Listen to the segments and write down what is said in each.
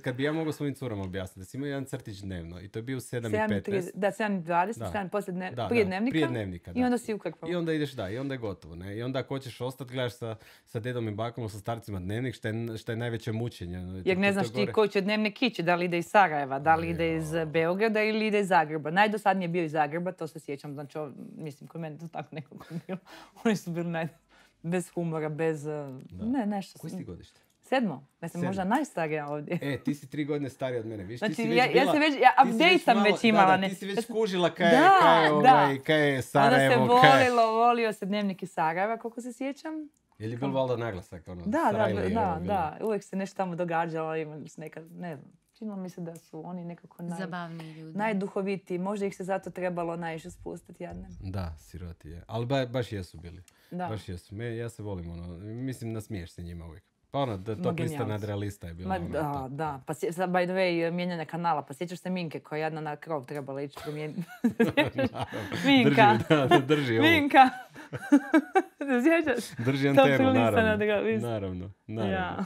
Kad bi ja mogao svojim curama objasniti da si imao jedan crtić dnevno i to je bio 7.15. Da, 7.20, da. 7 da, prije da, dnevnika. Prije dnevnika, da. I onda si ukakvao. I onda ideš, da, i onda je gotovo. Ne? I onda ako hoćeš ostati, gledaš sa, sa dedom i bakom, sa starcima dnevnik, što je, je najveće mučenje. Ono, Jer ne znaš ti koji će dnevnik kići, da li ide iz Sarajeva, da li ide iz Beograda ili ide iz Zagreba. Najdosadnije je bio iz Zagreba, to se sjećam. Znači, o, mislim, kod mene to tako nekako bilo. Oni su bili naj... bez humora, bez... Ne, nešto. Koji Sedmo? Ja sam možda najstarija ovdje. E, ti si tri godine starija od mene, viš? Znači, ti si već ja, ja se već, ja update sam već, imala. Da, ti si već skužila kaj, da, kaj, ovaj, kaj je Sarajevo. Onda se volilo, volio se dnevnik iz Sarajeva, koliko se sjećam. Je li bilo valjda naglasak? Ono, da, da, da, da, uvijek se nešto tamo događalo, imali neka, ne znam, činilo mi se da su oni nekako naj... Zabavni ljudi. najduhovitiji. Možda ih se zato trebalo najviše spustiti, Da, siroti je. Ali baš jesu bili. Baš jesu. ja se volim, ono, mislim, nasmiješ se njima uvijek. Pa ono, to lista nadrealista je bilo Ma, ono, da, da. Pa, by the way, mijenjanje kanala. Pa sjećaš se Minke koja je jedna na krov trebala ići promijeniti. Minka. Drži, da, da, drži ovo. Minka. se sjećaš? Drži antenu, naravno. Naravno, naravno. Ja.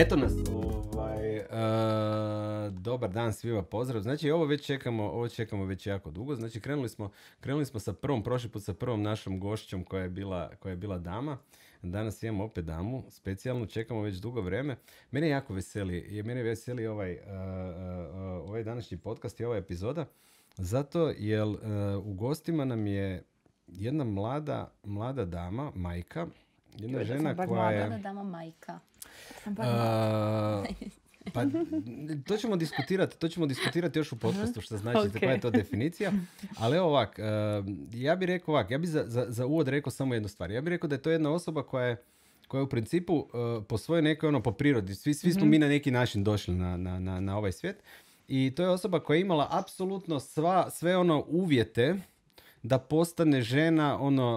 Eto nas, ovaj, eh, dobar dan svima, pozdrav. Znači ovo već čekamo, ovo čekamo već jako dugo. Znači krenuli smo, krenuli smo sa prvom, prošli put sa prvom našom gošćom koja je bila, koja je bila dama. Danas imamo opet damu, specijalno čekamo već dugo vreme, Mene jako veseli, je mene veseli ovaj, eh, eh, ovaj današnji podcast i ova epizoda. Zato jer u gostima nam je jedna mlada, mlada dama, majka, jedna žena koja je... Mlada dama majka. Pa, to ćemo diskutirati, to ćemo diskutirati još u podcastu što znači okay. koja je to definicija. Ali evo ovak, e, ja bih rekao ovak, ja bih za, za, za, uvod rekao samo jednu stvar. Ja bih rekao da je to jedna osoba koja je koja je u principu e, po svojoj nekoj ono po prirodi, svi, svi smo mhm. mi na neki način došli na, na, na, ovaj svijet i to je osoba koja je imala apsolutno sva, sve ono uvjete da postane žena ono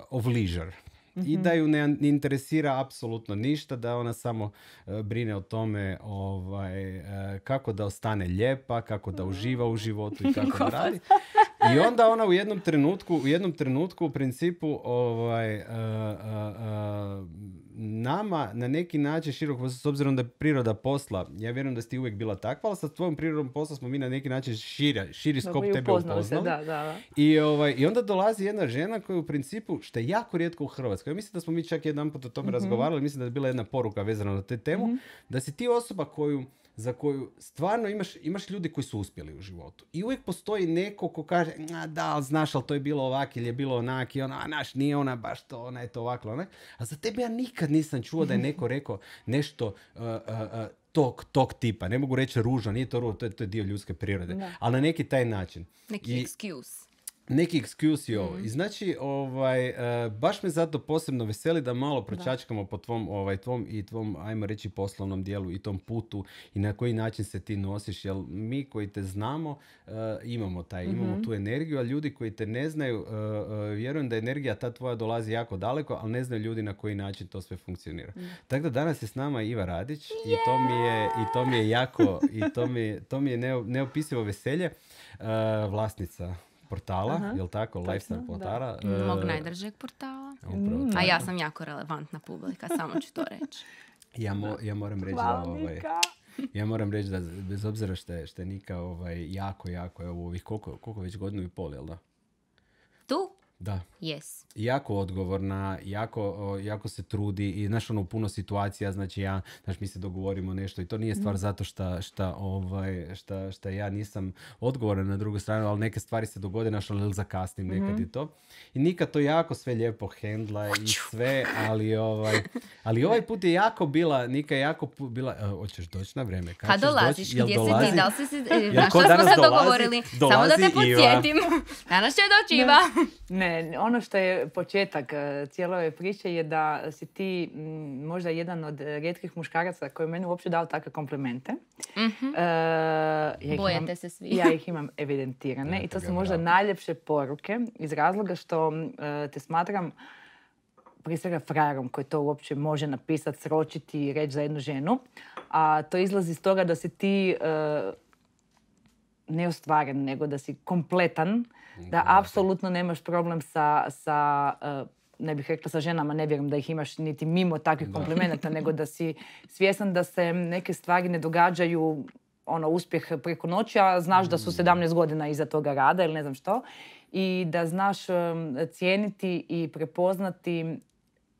uh, of leisure i mhm. da ju ne interesira apsolutno ništa, da ona samo e, brine o tome ovaj, e, kako da ostane lijepa, kako da uživa u životu i kako da radi. I onda ona u jednom trenutku, u jednom trenutku u principu ovaj, e, nama na neki način široko, s obzirom da je priroda posla, ja vjerujem da ste uvijek bila takva, ali sa tvojom prirodom posla smo mi na neki način širi, širi skop tebe upoznali. I, ovaj, I onda dolazi jedna žena koja u principu, što je jako rijetko u Hrvatskoj, ja mislim da smo mi čak jedan put o tome mhm. razgovarali, mislim da je bila jedna poruka vezana na te temu, mhm. da si ti osoba koju za koju stvarno imaš, imaš ljudi koji su uspjeli u životu. I uvijek postoji neko ko kaže, da, znaš, ali to je bilo ovak ili je bilo onak i ona, a naš, nije ona baš to, ona je to ovako, A za tebe ja nikad nisam čuo da je neko rekao nešto uh, uh, uh, tog, tog tipa. Ne mogu reći ružno, nije to ružno, to je, dio ljudske prirode. Ali na neki taj način. Neki I, excuse neki excuse ovo. I mhm. znači, ovaj, e, baš me zato posebno veseli da malo pročačkamo po tvom, ovaj, i tvom, ajmo reći, poslovnom dijelu i tom putu i na koji način se ti nosiš. Jer mi koji te znamo e, imamo taj, imamo mhm. tu energiju, a ljudi koji te ne znaju, e, vjerujem da energija ta tvoja dolazi jako daleko, ali ne znaju ljudi na koji način to sve funkcionira. Mhm. Tako da danas je s nama Iva Radić i, to mi je, i to mi je jako, i to mi, to mi je neopisivo veselje. vlasnica portala, jel tako, točno, lifestyle e, portala. Mog najdržeg portala. A ja sam jako relevantna publika, samo ću to reći. Ja, ja moram reći da ovaj, ja moram reći da bez obzira što je Nika ovaj, jako, jako je ovih koliko, koliko već godinu i pol, jel da? Tu? Da. Yes. Jako odgovorna, jako, se trudi i znaš ono puno situacija, znači ja, znaš mi se dogovorimo nešto i to nije stvar mhm. zato što šta, ovaj, šta, ja nisam odgovoran na drugu stranu, ali neke stvari se dogode, znaš ali zakasnim mhm. nekad i to. I nikad to jako sve lijepo hendla i sve, ali ovaj, ali ovaj put je jako bila, Nika je jako bila, e, hoćeš doći na vrijeme. Kad, kad pa dolaziš, gdje da e, što smo se dogovorili, samo da te podsjetim. Danas će Ne ono što je početak e, cijele ove priče je da si ti možda jedan od rijetkih muškaraca koji je meni uopće dao takve komplimente. mm ja se svi. Ja ih imam evidentirane i to su možda najljepše poruke iz razloga što e, te smatram prije svega frajerom koji to uopće može napisati, sročiti i reći za jednu ženu. A to izlazi iz toga da si ti neustvaren, neostvaren, nego da si kompletan da apsolutno nemaš problem sa, sa e, ne bih rekla sa ženama, ne vjerujem da ih imaš niti mimo takvih komplimenata, nego da si svjesan da se neke stvari ne događaju ono uspjeh preko noći, a znaš da su 17 mm. godina iza toga rada ili ne znam što. I da znaš e, cijeniti i prepoznati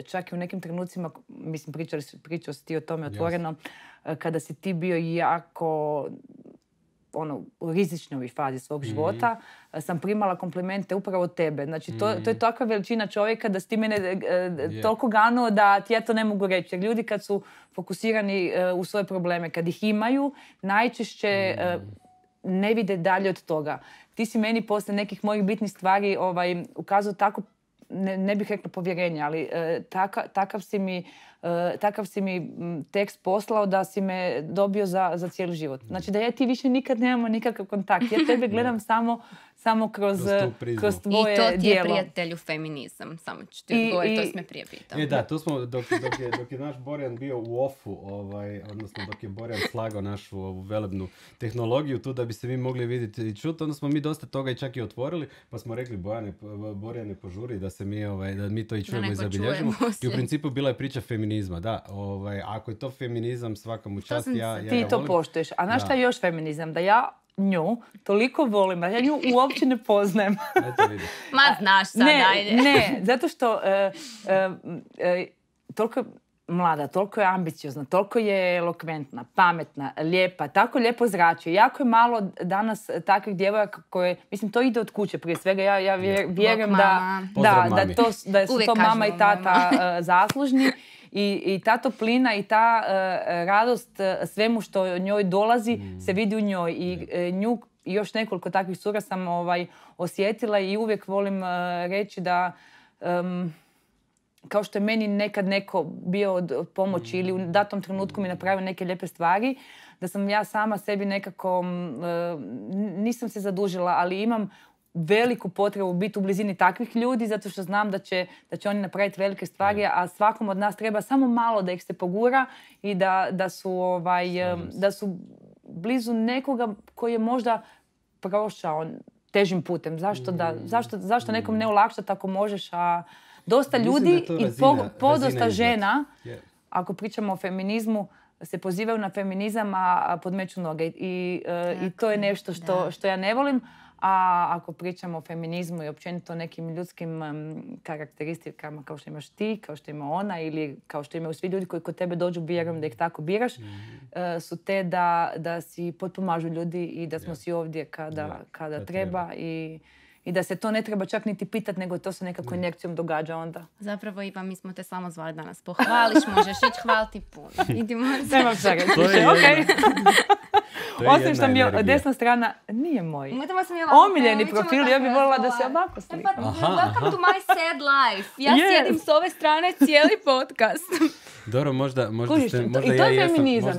čak i u nekim trenucima, mislim pričao si ti o tome otvoreno, e, kada si ti bio jako ono, u rizičnoj fazi svog mhm. života eh, sam primala komplimente upravo tebe. Znači, to, to je mhm. takva veličina čovjeka da si ti mene e, toliko ganuo da ti ja to ne mogu reći. Jer ljudi kad su fokusirani u svoje probleme, kad ih imaju, najčešće mm ne vide dalje od toga. Ti si meni poslije nekih mojih bitnih stvari ovaj, ukazao tako ne, ne bih rekla povjerenje, ali e, takav, si mi, e, takav si mi tekst poslao da si me dobio za, za cijeli život. Znači da ja ti više nikad nemamo nikakav kontakt. Ja tebe gledam samo samo kroz, kroz, kroz tvoje I to ti je prijatelju feminizam, samo ću ti odgovoriti, to prije E da, tu smo, dok, je, naš Borjan bio u ofu, ovaj, odnosno dok je Borjan slagao našu ovu velebnu tehnologiju tu da bi se mi mogli vidjeti i čuti, onda smo mi dosta toga i čak i otvorili, pa smo rekli Bojane, Borjane požuri da se mi, ovaj, da mi to i čujemo i zabilježimo. I u principu bila je priča feminizma, da. Ovaj, ako je to feminizam, svaka mu čast, ja, ja Ti to poštuješ. A znaš šta je još feminizam? Da ja nju toliko volim, ja nju uopće ne poznajem. Ma znaš sad, ajde. Ne, zato što e, e, e, toliko je mlada, toliko je ambiciozna, toliko je elokventna, pametna, lijepa, tako lijepo zračuje. Jako je malo danas takvih djevojaka koje, mislim, to ide od kuće prije svega. Ja, ja vjerujem da, su to mama i tata zaslužni. I, i ta toplina i ta e, radost e, svemu što njoj dolazi mm. se vidi u njoj. I e, nju još nekoliko takvih sura sam ovaj, osjetila i uvijek volim reći da... kao što je meni nekad neko bio od pomoći ili u mm. datom trenutku mi napravio neke lijepe stvari, da sam ja sama sebi nekako, nisam se zadužila, ali imam veliku potrebu biti u blizini takvih ljudi zato što znam da će, da će oni napraviti velike stvari, a svakom od nas treba samo malo da ih se pogura i da, da su, ovaj, da su blizu nekoga koji je možda prošao težim putem. Zašto, da, mm. zašto, zašto nekom mm. ne olakšati ako možeš, a dosta ljudi i po, podosta žena, ako pričamo o feminizmu, se pozivaju na feminizam, a podmeću noge. I, e, I to je nešto što, što ja ne volim. A ako pričamo o feminizmu i općenito nekim ljudskim karakteristikama kao što imaš ti, kao što ima ona ili kao što imaju svi ljudi koji kod tebe dođu, vjerujem da ih tako biraš, mhm. e, su te da, si potpomažu ljudi i da smo si ovdje kada, treba, I, i da se to ne treba čak niti pitat, nego to se nekako injekcijom događa onda. Zapravo, Iva, mi smo te samo zvali danas. Pohvališ, možeš ići, ti puno. Idemo. Nemam Osim što mi je desna strana nije moj. Omiljeni profil, ja bih voljela da se ovako slikam. E, pa, welcome to my sad life. Ja sjedim s ove strane cijeli podcast. Dobro, možda, možda, Kužiš, ste, možda to, ja feminizam.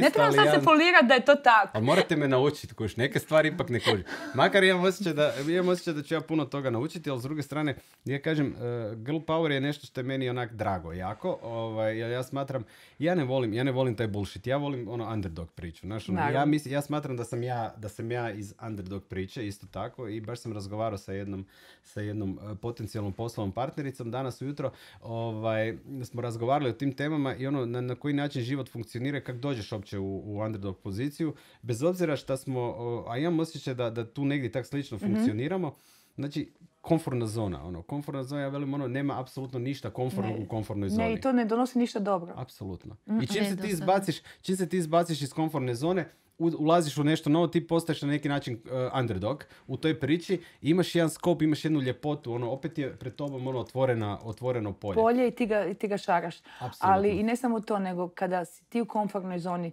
Ne trebam sad se polirati da je to tako. Ali morate me naučiti, kuš, neke stvari ipak ne kužim. Makar imam osjećaj, da, imam da ću ja puno toga naučiti, ali s druge strane, ja kažem, uh, girl power je nešto što je meni onak drago jako. Ovaj, ja, smatram, ja ne volim, ja ne volim taj bullshit, ja volim ono underdog priču. Znaš, ono, ja, ja smatram da sam ja, da sam ja iz underdog priče, isto tako, i baš sam razgovarao sa jednom, sa jednom eh, potencijalnom poslovnom partnericom danas ujutro, ovaj, smo razgovarali razgovarali o tim temama i ono na, na koji način život funkcionira kako dođeš uopće u, u underdog poziciju. Bez obzira što smo, a imam osjećaj da, da tu negdje tak slično mhm. funkcioniramo, znači komfortna zona. Ono, komfortna zona, ja velim, ono, nema apsolutno ništa komfortno u komfornoj zoni. Ne, i to ne donosi ništa dobro. Apsolutno. I mhm. čim se, ti izbaciš, čim se ti izbaciš iz komfortne zone, ulaziš u nešto novo, ti postaješ na neki način uh, underdog u toj priči imaš jedan skop, imaš jednu ljepotu, ono, opet je pred tobom ono otvorena, otvoreno polje. Polje i ti ga, i ti ga šaraš. Absolutno. Ali i ne samo to, nego kada si ti u komfortnoj zoni,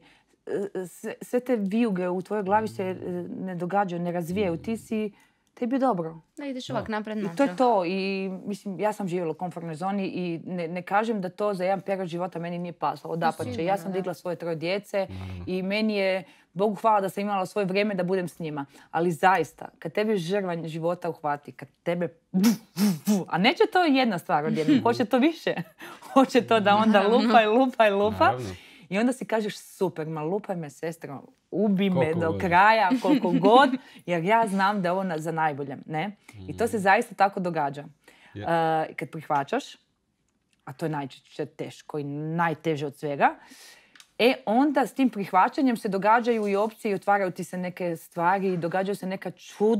sve, sve te vijuge u tvojoj glavi se e, ne događaju, ne razvijaju. Ti si tebi bi dobro. Da ideš ovak napred I to je to. I, mislim, ja sam živjela u komfortnoj zoni i ne, ne kažem da to za jedan period života meni nije paslo. će pa ja sam digla svoje troje djece i meni je Bogu hvala da sam imala svoje vrijeme da budem s njima. Ali zaista, kad tebe žrvanj života uhvati, kad tebe... A neće to jedna stvar odjednom, hoće to više. Hoće to da onda lupa i lupa i lupa. I onda si kažeš super, ma lupaj me sestra, ubi me do kraja, koliko god, jer ja znam da je ovo za najbolje. Ne? I to se mm. zaista tako događa. Eh, kad prihvaćaš, a to je najčešće teško i najteže od svega, E onda s tim prihvaćanjem se događaju i opcije i otvaraju ti se neke stvari i događaju se neka čud,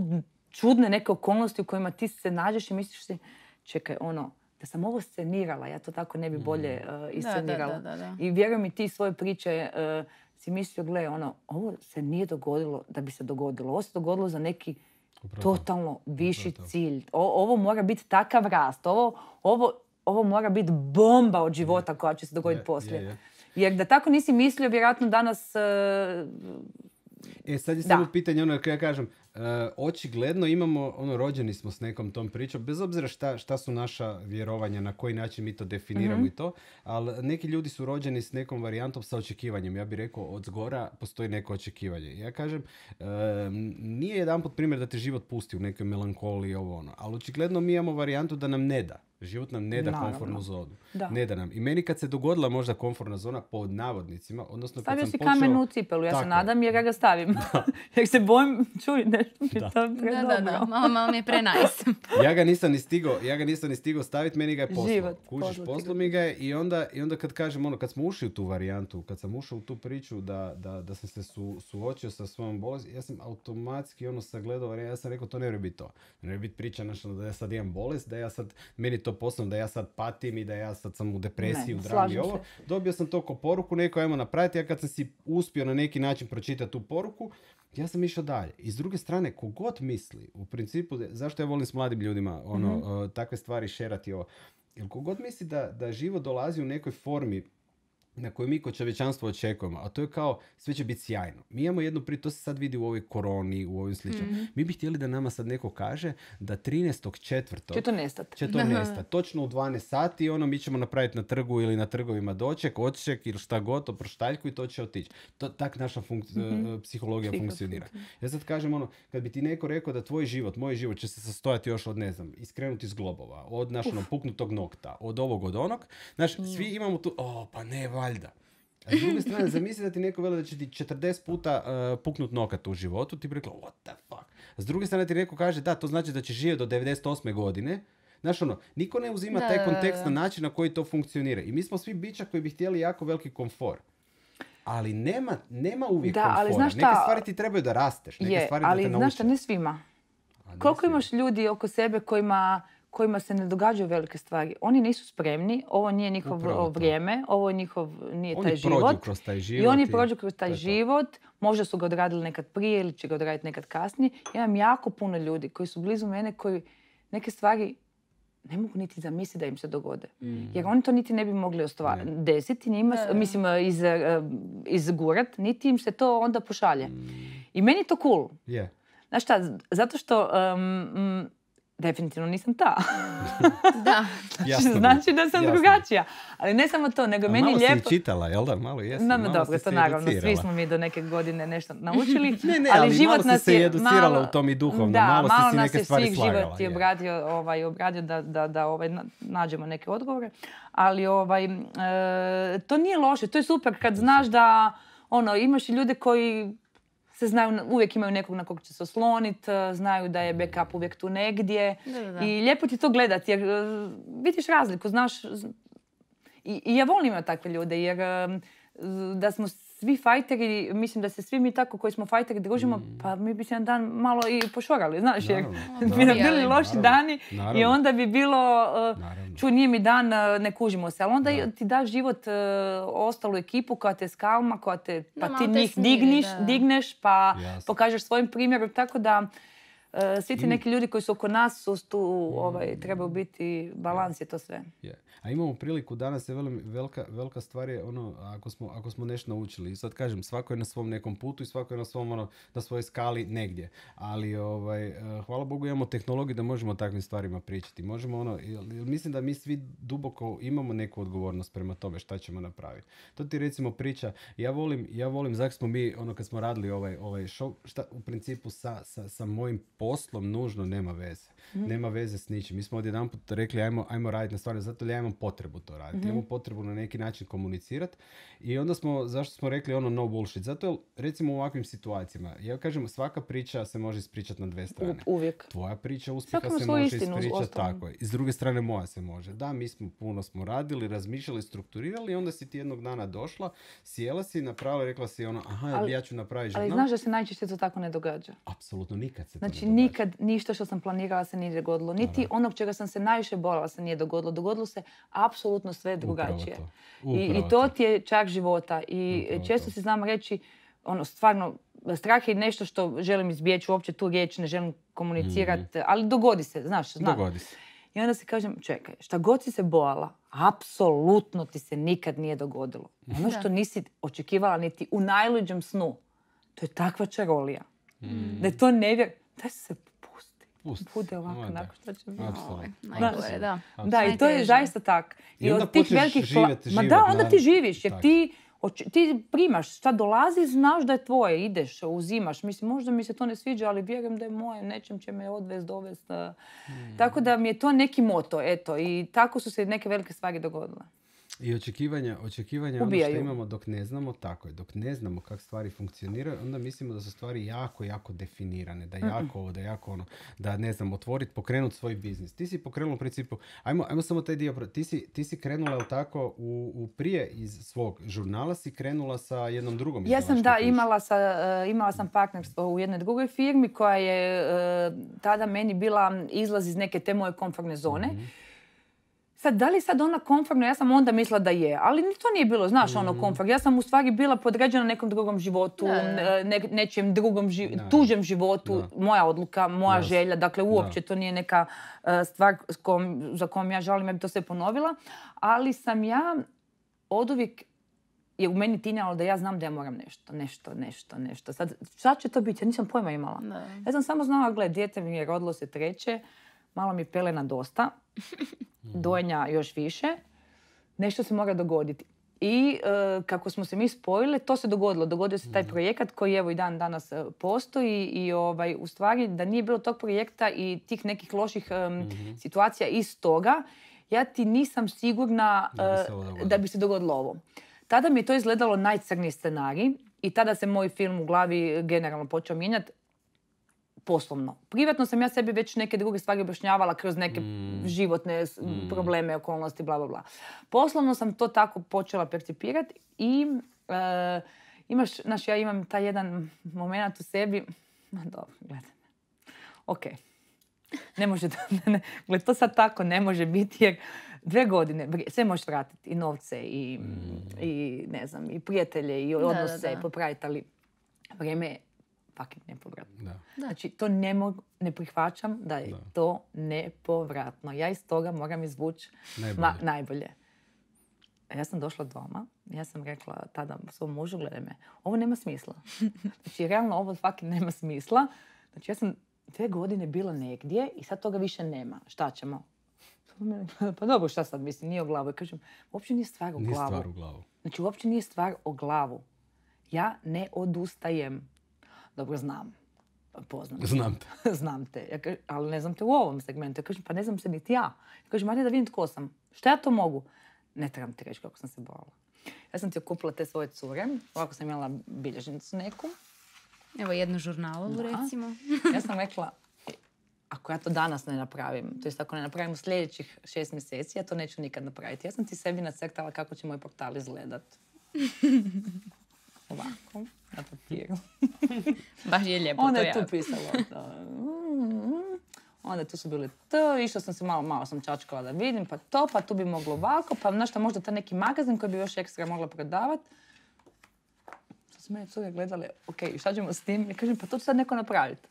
čudne neke okolnosti u kojima ti se nađeš i misliš si čekaj ono da sam ovo scenirala, ja to tako ne bi mm. bolje uh, iscenirala. Da, da, I vjeruj mi ti svoje priče eh, si mislio, gle, ono, ovo se nije dogodilo da bi se dogodilo. Ovo se dogodilo za neki Upravo. totalno viši Upravo. cilj. ovo mora biti takav rast. Ovo, ovo, ovo mora biti bomba od života koja će se dogoditi je, poslije. Jer da tako nisi mislio, vjerojatno danas... E, e sad je samo pitanje, ono, ja kažem, e, očigledno imamo, ono, rođeni smo s nekom tom pričom, bez obzira šta, su naša vjerovanja, na koji način mi to definiramo mhm. i to, ali neki ljudi su rođeni s nekom varijantom sa očekivanjem. Ja bih rekao, od zgora postoji neko očekivanje. Ja kažem, e, nije jedan pot primjer da te život pusti u nekoj melankoliji, ovo ono, ali očigledno mi imamo varijantu da nam ne da. Život nam ne da Naravno. zonu. Ne da nam. I meni kad se dogodila možda komfortna zona pod navodnicima, odnosno Stavio kad sam si kamen u cipelu, ja se nadam jer ja ga stavim. jer se bojim, čuj, nešto mi da. to Da, da, da. Malo, mi je pre ja ga nisam ni stigao, ja ga nisam ni staviti, meni ga je poslo. Život, Kužiš, mi ga je i onda, i onda kad kažem, ono, kad smo ušli u tu varijantu, kad sam ušao u tu priču da, da, da sam se su, suočio sa svojom bolesti, ja sam automatski ono sagledao, ja sam rekao, to ne bi to. Ne bi biti priča, da ja sad imam bolest, da ja sad, meni to to poslom da ja sad patim i da ja sad sam u depresiji, ne, u ovo. Dobio sam to kao poruku, neko ajmo napraviti. Ja kad sam si uspio na neki način pročitati tu poruku, ja sam išao dalje. I s druge strane, kogod misli, u principu, zašto ja volim s mladim ljudima ono, mhm. takve stvari šerati ovo. Jer kogod misli da, da život dolazi u nekoj formi na koju mi kao čovječanstvo očekujemo, a to je kao sve će biti sjajno. Mi imamo jednu priču, to se sad vidi u ovoj koroni, u ovim sličnom. Mhm. Mi bi htjeli da nama sad neko kaže da 13. će to nestati. Će to nestati. Točno u 12 sati ono mi ćemo napraviti na trgu ili na trgovima doček, odček ili šta god, proštaljku i to će otići. To, tak naša funk- mm psihologija funkcionira. Ja sad kažem ono, kad bi ti neko rekao da tvoj život, moj život će se sastojati još od ne znam, iskrenuti iz globova, od našeg ono, puknutog nokta, od ovog, od onog, mhm. svi imamo tu, o, pa ne, valjda. A s druge strane, zamisli da ti neko veli da će ti 40 puta uh, puknut nokat u životu, ti bi rekla what the fuck. s druge strane ti neko kaže, da, to znači da će živjeti do 98. godine, Znaš ono, niko ne uzima taj kontekst na način na koji to funkcionira. I mi smo svi bića koji bi htjeli jako veliki komfor. Ali nema, nema uvijek da, Ali znaš šta, neke stvari ti trebaju da rasteš, neke je, stvari da ali, te znaš šta, ne svima. Koliko imaš ljudi oko sebe kojima kojima se ne događaju velike stvari. Oni nisu spremni, ovo nije njihovo vrijeme, ovo je njihov nije oni taj život. I oni prođu kroz taj život, možda su ga odradili nekad prije ili će ga odraditi nekad kasnije. Ja imam jako puno ljudi koji su blizu mene koji neke stvari ne mogu niti zamisliti da im se dogode. Mm. Jer oni to niti ne bi mogli ostvar- mm. desiti, mislim, iz, eh, izgurat, niti im se to onda pošalje. Mm. I meni je to cool. Yeah. Znaš šta, zato što definitivno nisam ta. da. Jasno znači da sam drugačija. Ali ne samo to, nego meni je lijepo... Malo si čitala, jel da? Malo jesi. No, malo dobro, to naravno. Svi smo mi do neke godine nešto naučili. ne, ne, ali, život malo si se educirala u tom i duhovno. Da, malo, malo nas je svih život je obradio, ovaj, da, da, da ovaj, nađemo neke odgovore. Ali ovaj, e, to nije loše, to je super kad znaš da ono, imaš ljude koji se znaju, uvijek imaju nekog na kog će se osloniti, e, znaju da je backup uvijek tu negdje. I lijepo ti to gledati jer e, vidiš razliku, znaš... I, i ja volim imati takve ljude jer e, da smo svi fajteri, mislim da se svi mi tako koji smo fajteri družimo, mm. pa mi bi se jedan dan malo i pošorali, znaš, jer bi bili loši dani i onda bi bilo, uh, nije mi dan, uh, ne kužimo se, ali onda ti daš život uh, ostalu ekipu koja te skalma, koja te, pa ti njih digniš, digneš, pa pokažeš svojim primjerom, tako da Eh, svi ti neki ljudi koji su oko nas su tu, ovaj, trebao biti, balans je to sve. je A imamo priliku danas, je velika, velika stvar je ono, ako smo, ako smo nešto naučili. I sad kažem, svako je na svom nekom putu i svako je na svom, ono, na svojoj skali negdje. Ali, ovaj, eh, hvala Bogu, imamo tehnologiju da možemo o takvim stvarima pričati. Možemo, ono, mislim da mi svi duboko imamo neku odgovornost prema tome šta ćemo napraviti. To ti recimo priča, ja volim, ja volim, zak smo mi, ono, kad smo radili ovaj, ovaj show, šta u principu sa, sa, sa mojim poslom nužno nema veze. Mhm. Nema veze s ničim. Mi smo od jedan put rekli ajmo, ajmo raditi na stvari, zato li ja imam potrebu to raditi. Mm-hmm. Imamo potrebu na neki način komunicirati. I onda smo, zašto smo rekli ono no bullshit? Zato recimo u ovakvim situacijama, ja kažem svaka priča se može ispričati na dve strane. Uvijek. Tvoja priča uspjeha se može ispričati tako I s druge strane moja se može. Da, mi smo puno smo radili, razmišljali, strukturirali i onda si ti jednog dana došla, sjela si, napravila, rekla si ono, aha, ja ću napraviti. Ali znaš da se najčešće to tako ne događa. Apsolutno nikad se znači, nikad ništa što sam planirala se nije dogodilo. Niti onog čega sam se najviše borila se nije dogodilo. Dogodilo se apsolutno sve drugačije. I, to ti je čak života. I često si znam reći, ono, stvarno, strah je nešto što želim izbjeći, uopće tu riječ ne želim komunicirati, mhm. ali dogodi se, znaš, znam. Dogodi se. I onda se kažem, čekaj, šta god si se bojala, apsolutno ti se nikad nije dogodilo. Ono što nisi očekivala niti u najluđem snu, to je takva čarolija. Mhm. Da je to nevjer daj se pusti. Bude ovako, nakon što će biti. Ovaj, najgore, da. Da, i to je zaista tak. I, od tih velikih... Živjeti, Ma da, onda ti živiš, jer ti primaš šta dolazi, znaš da je tvoje, ideš, uzimaš. Mislim, možda mi se to ne sviđa, ali vjerujem da je moje, nečem će me odvest, dovest. Eh. Hmm. Tako da mi je to neki moto, eto. I tako su se neke velike stvari dogodile. I očekivanja, očekivanja ono što imamo dok ne znamo, tako je, dok ne znamo kako stvari funkcioniraju, onda mislimo da su stvari jako, jako definirane, da jako ovo, da jako ono, da ne znam, otvoriti, pokrenuti svoj biznis. Ti si pokrenula u principu, ajmo, ajmo samo taj dio, ti si, ti si krenula tako u, u, prije iz svog žurnala si krenula sa jednom drugom. Ja sam da, imala, sa, eh, imala sam partnerstvo u jednoj drugoj firmi koja je eh, tada meni bila izlaz iz neke te moje komfortne zone. Mhm. Sad, da li sad ona konformno, Ja sam onda mislila da je, ali to nije bilo, znaš, ono mm. konfrag. Ja sam u stvari bila podređena nekom drugom životu, ne, drugom, tužem životu, moja odluka, moja želja. Dakle, uopće to nije neka e, stvar kom, za kojom ja žalim, ja bi to sve ponovila. Ali sam ja oduvijek je u meni tinjalo da ja znam da ja moram nešto, nešto, nešto, nešto. Sad, šta će to biti? Ja nisam pojma imala. Ja sam samo znala, gle, dijete mi je rodilo se treće, malo mi pelena dosta, mhm. dojenja još više, nešto se mora dogoditi. I e, kako smo se mi spojile, to se dogodilo. Dogodio se taj mhm. projekat koji evo i dan danas e, postoji i ovaj, u stvari da nije bilo tog projekta i tih nekih loših mhm. situacija iz toga, ja ti nisam sigurna e, da bi, se dogodilo ovo. Tada mi je to izgledalo najcrniji scenarij i tada se moj film u glavi generalno počeo mijenjati poslovno. Privatno sam ja sebi već neke druge stvari objašnjavala kroz neke mm. životne mm. probleme, okolnosti, bla, bla, bla. Poslovno sam to tako počela percipirati i e, imaš, znaš, ja imam taj jedan moment u sebi, ma dobro, gledaj Ok, ne može to, to sad tako ne može biti jer dve godine sve možeš vratiti i novce i, mm. i ne znam, i prijatelje i odnose popraviti, ali vrijeme je fucking da. Znači, to ne, ne prihvaćam da je da. to nepovratno. Ja iz toga moram izvući najbolje. Ma, najbolje. Ja sam došla doma, ja sam rekla tada svom mužu, gledaj me, ovo nema smisla. Znači, realno ovo fucking nema smisla. Znači, ja sam dve godine bila negdje i sad toga više nema. Šta ćemo? Pa dobro, šta sad mislim, nije o glavu. I kažem, uopće nije stvar o glavu. Nije stvar o glavu. Znači, uopće nije stvar o glavu. Ja ne odustajem. Dobro, znam poznam. Znam te. znam te. ali ne znam te u ovom segmentu. Ja kažem, pa ne znam se niti ja. Ja kažem, ajde da vidim tko sam. Šta ja to mogu? Ne trebam ti reći kako sam se bojala. Ja sam ti okupila te svoje cure. Ovako sam imala bilježnicu neku. Evo jednu žurnalu, recimo. ja sam rekla, e, ako ja to danas ne napravim, to jest ako ne napravim u sljedećih šest mjeseci, ja to neću nikad napraviti. Ja sam ti sebi nacrtala kako će moj portal izgledat. ovako, na papiru. Baš je lijepo, Onda to je tu ja. pisalo. To. Mm-hmm. Onda tu su bili to, išla sam se malo, malo sam čačkala da vidim, pa to, pa tu bi moglo ovako, pa nešto, možda ta neki magazin koji bi još ekstra mogla prodavati. Sad su mene cure gledale, ok, šta ćemo s tim? I kažem, pa to će sad neko napraviti.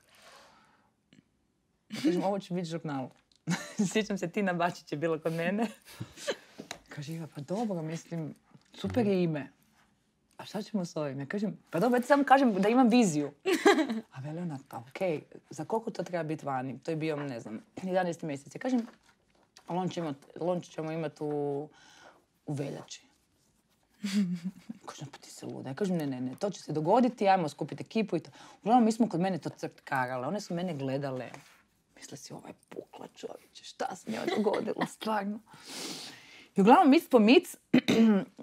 Pa kažem, ovo će biti žurnal. Sjećam se, Tina Bačić je bila kod mene. Kaže, Iva, pa dobro, mislim, super je ime a šta ćemo s ovim? Ja kažem, pa dobro, ja sam kažem da imam viziju. A veli ona, pa okej, za koliko to treba biti vani? To je bio, ne znam, 11 mjesec. Ja kažem, lonč, ćemo imati u, u veljači. Kažem, pa ti se luda. Ja kažem, ne, ne, ne, to će se dogoditi, ajmo skupiti ekipu i to. Uglavnom, mi smo kod mene to crtkarale, one su mene gledale. Misle si, ovaj pukla čovječe, šta se je dogodilo, stvarno. I uglavnom mic po mic,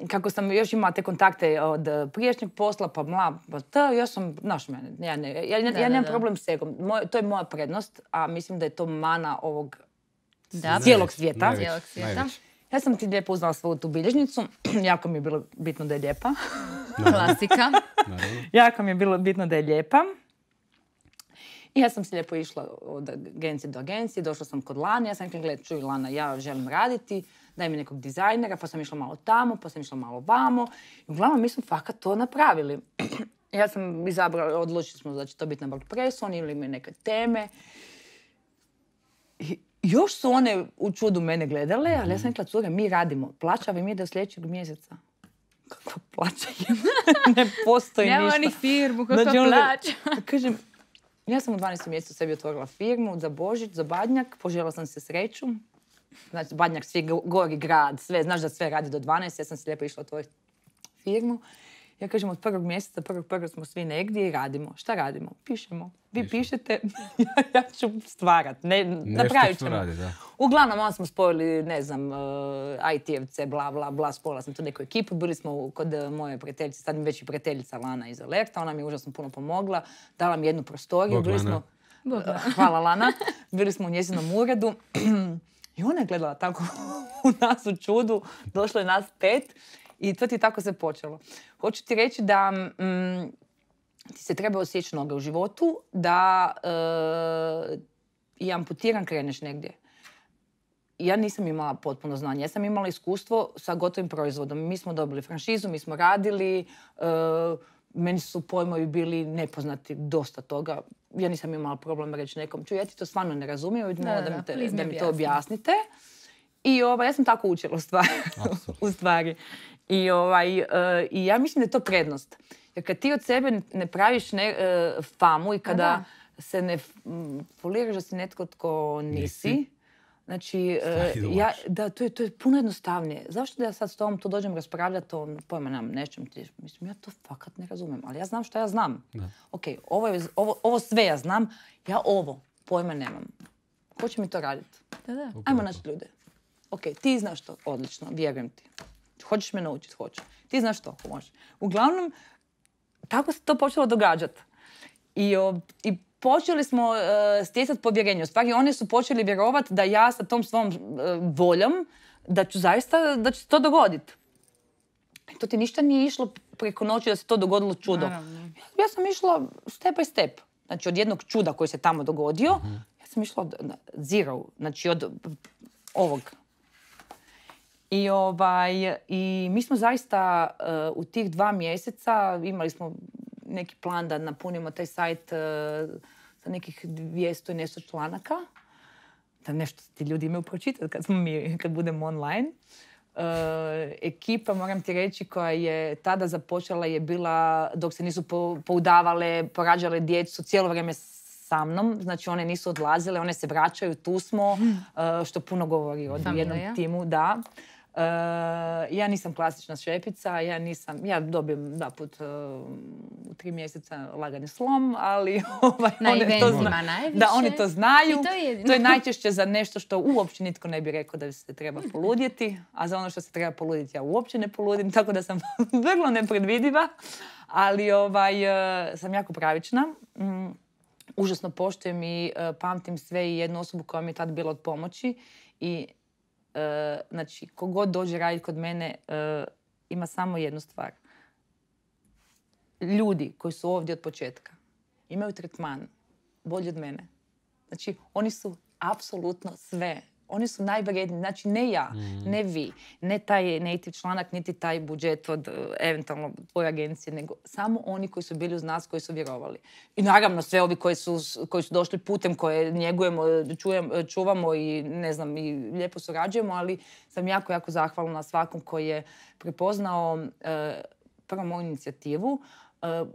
kako sam još imala te kontakte od eh, priješnjeg posla, pa mla, pa to, ja sam, znaš mene, ja, ne, nemam problem s egom. to je moja prednost, a mislim da je to mana ovog cijelog svijeta. Ja sam ti lijepo uznala svoju tu bilježnicu. jako mi je bilo bitno da je lijepa. Klasika. jako mi je bilo bitno da je lijepa. I ja sam se lijepo išla od agencije do agencije. Došla sam kod Lana. Ja sam rekla, gledaj, čuj Lana, ja želim raditi daj mi nekog dizajnera, pa sam išla malo tamo, pa sam išla malo vamo. I uglavnom mi smo fakat to napravili. ja sam izabrala, odlučili smo da će to biti na WordPressu, oni imali imaju neke teme. još su one u čudu mene gledale, ali ja sam rekla, cure, mi radimo. Plaća mi je do sljedećeg mjeseca. Kako plaća ne postoji ništa. Nema ni firmu, kako znači, ono, plaća. Pa kažem, ja sam u 12. mjesecu sebi otvorila firmu za Božić, za Badnjak, požela sam se sreću, znači, Badnjak, svi gori grad, sve, znaš da sve radi do 12, ja sam se lijepo išla tvoju firmu. Ja kažem, od prvog mjeseca, prvog prvog smo svi negdje i radimo. Šta radimo? Pišemo. Vi pišete, ja, ću stvarat. Ne, Nešto napravit ćemo. Radi, Uglavnom, onda smo spojili, ne znam, uh, bla, bla, bla, spojila sam tu neku ekipu. Bili smo kod e, moje prijateljice, sad mi već i prijateljica Lana iz Alerta. Ona mi je užasno puno pomogla. Dala mi jednu prostoriju. Bog, Bili smo, e, Hvala Lana. Bili smo u njezinom uredu. I ona je gledala tako u nas u čudu, došlo je nas pet i to ti tako se počelo. Hoću ti reći da mm, ti se treba osjeći noge u životu, da e, i amputiran kreneš negdje. Ja nisam imala potpuno znanje. Ja sam imala iskustvo sa gotovim proizvodom. Mi smo dobili franšizu, mi smo radili... E, meni su pojmovi bili nepoznati dosta toga. Ja nisam imala problem reći nekom, ču ja ti to stvarno ne razumijem, da, da, da, mi, da mi to objasnite. I ovaj, ja sam tako učila u stvari. u stvari. I, ovaj, e, I ja mislim da je to prednost. Jer kad ti od sebe ne praviš ne, e, famu i kada se ne foliraš da si netko tko nisi Znači, e, ja, da, to je, to je puno jednostavnije. Zašto da ja sad s tom to dođem raspravljati o pojma nam nečem? Ti, mislim, ja to fakat ne razumijem, ali ja znam što ja znam. Ok, ovo, je, sve ja znam, ja ovo pojma nemam. Ko će mi to raditi? Da, da. Ajmo naći ljude. Ok, ti znaš to, odlično, vjerujem ti. Hoćeš me naučiti, hoćeš. Ti znaš to, možeš. Uglavnom, tako se to počelo događati. i počeli smo e, stjecati povjerenje. U stvari, oni su počeli vjerovati da ja sa tom svom e, voljom, da ću zaista, da će se to dogoditi. To ti ništa nije išlo preko noći da se to dogodilo čudo. Ja sam išla step by step. Znači, od jednog čuda koji se tamo dogodio, mhm. ja sam išla od zero, znači od ovog. I, ovaj, i mi smo zaista e, u tih dva mjeseca imali smo neki plan da napunimo taj sajt e, sa nekih 200 i nešto članaka. Da nešto ti ljudi imaju pročitati kad, smo mi, kad budemo online. E, ekipa, moram ti reći, koja je tada započela je bila, dok se nisu poudavale, porađale djecu, cijelo vrijeme sa mnom. Znači one nisu odlazile, one se vraćaju, tu smo, mm. e, što puno govori o jednom timu. Da ja nisam klasična šepica, ja nisam, ja dobijem dva put e, u tri mjeseca lagani slom, ali ovaj, to da oni to znaju. To je... najčešće za nešto što uopće nitko ne bi rekao da se treba poludjeti, a za ono što se treba poluditi, ja uopće ne poludim, tako da sam vrlo nepredvidiva, ali ovaj, e, sam jako pravična. Mm, užasno poštujem i e, pamtim sve i jednu osobu koja mi je tad bila od pomoći i E, znači, kogod dođe raditi kod mene, e, ima samo jednu stvar. Ljudi koji su ovdje od početka imaju tretman bolji od mene. Znači, oni su apsolutno sve oni su najbredniji, znači ne ja, mm. ne vi, ne taj neti članak, niti taj budžet od e, eventualno tvoje agencije, nego samo oni koji su bili uz nas, koji su vjerovali. I naravno sve ovi koji su, koji su došli putem koje njegujemo, e, e, čuvamo i ne znam, i lijepo surađujemo, ali sam jako, jako zahvalna svakom koji je prepoznao moju inicijativu.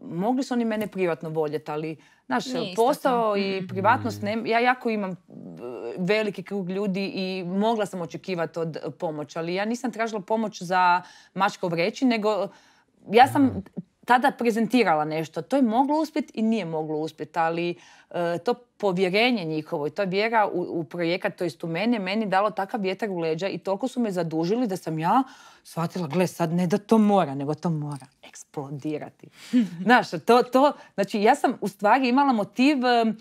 mogli su oni mene privatno voljeti, ali Znaš, posao i mhm. privatnost, ja jako imam eh, veliki krug ljudi i mogla sam očekivati od pomoć, ali ja nisam tražila pomoć za mačka u vreći, nego ja sam mhm. tada prezentirala nešto. To je moglo uspjeti i nije moglo uspjeti, ali eh, to povjerenje njihovo i to vjera u, projekat, to jest u mene, meni dalo takav vjetar u leđa i toliko su me zadužili da sam ja shvatila, gle sad ne da to mora, nego to mora eksplodirati. Znaš, to, to, znači ja sam u stvari imala motiv e,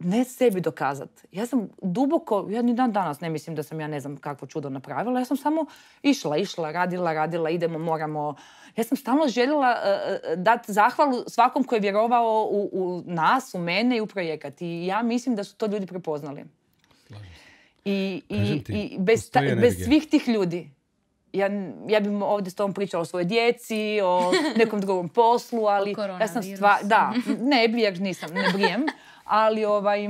ne sebi dokazati. Ja sam duboko, ja ni dan danas ne mislim da sam ja ne znam kakvo čudo napravila, ja sam samo išla, išla, radila, radila, idemo, moramo. Ja sam stalno željela e, e, dati zahvalu svakom koji je vjerovao u, nas, u mene i u projekat. I ja mislim da su to ljudi prepoznali. I, i, i bez, bez svih tih ljudi ja, ja bi ovdje s tom pričala o svojoj djeci, o nekom drugom poslu, ali ja sam stvar... Da, ne, jer nisam, ne brijem. Ali, ovaj,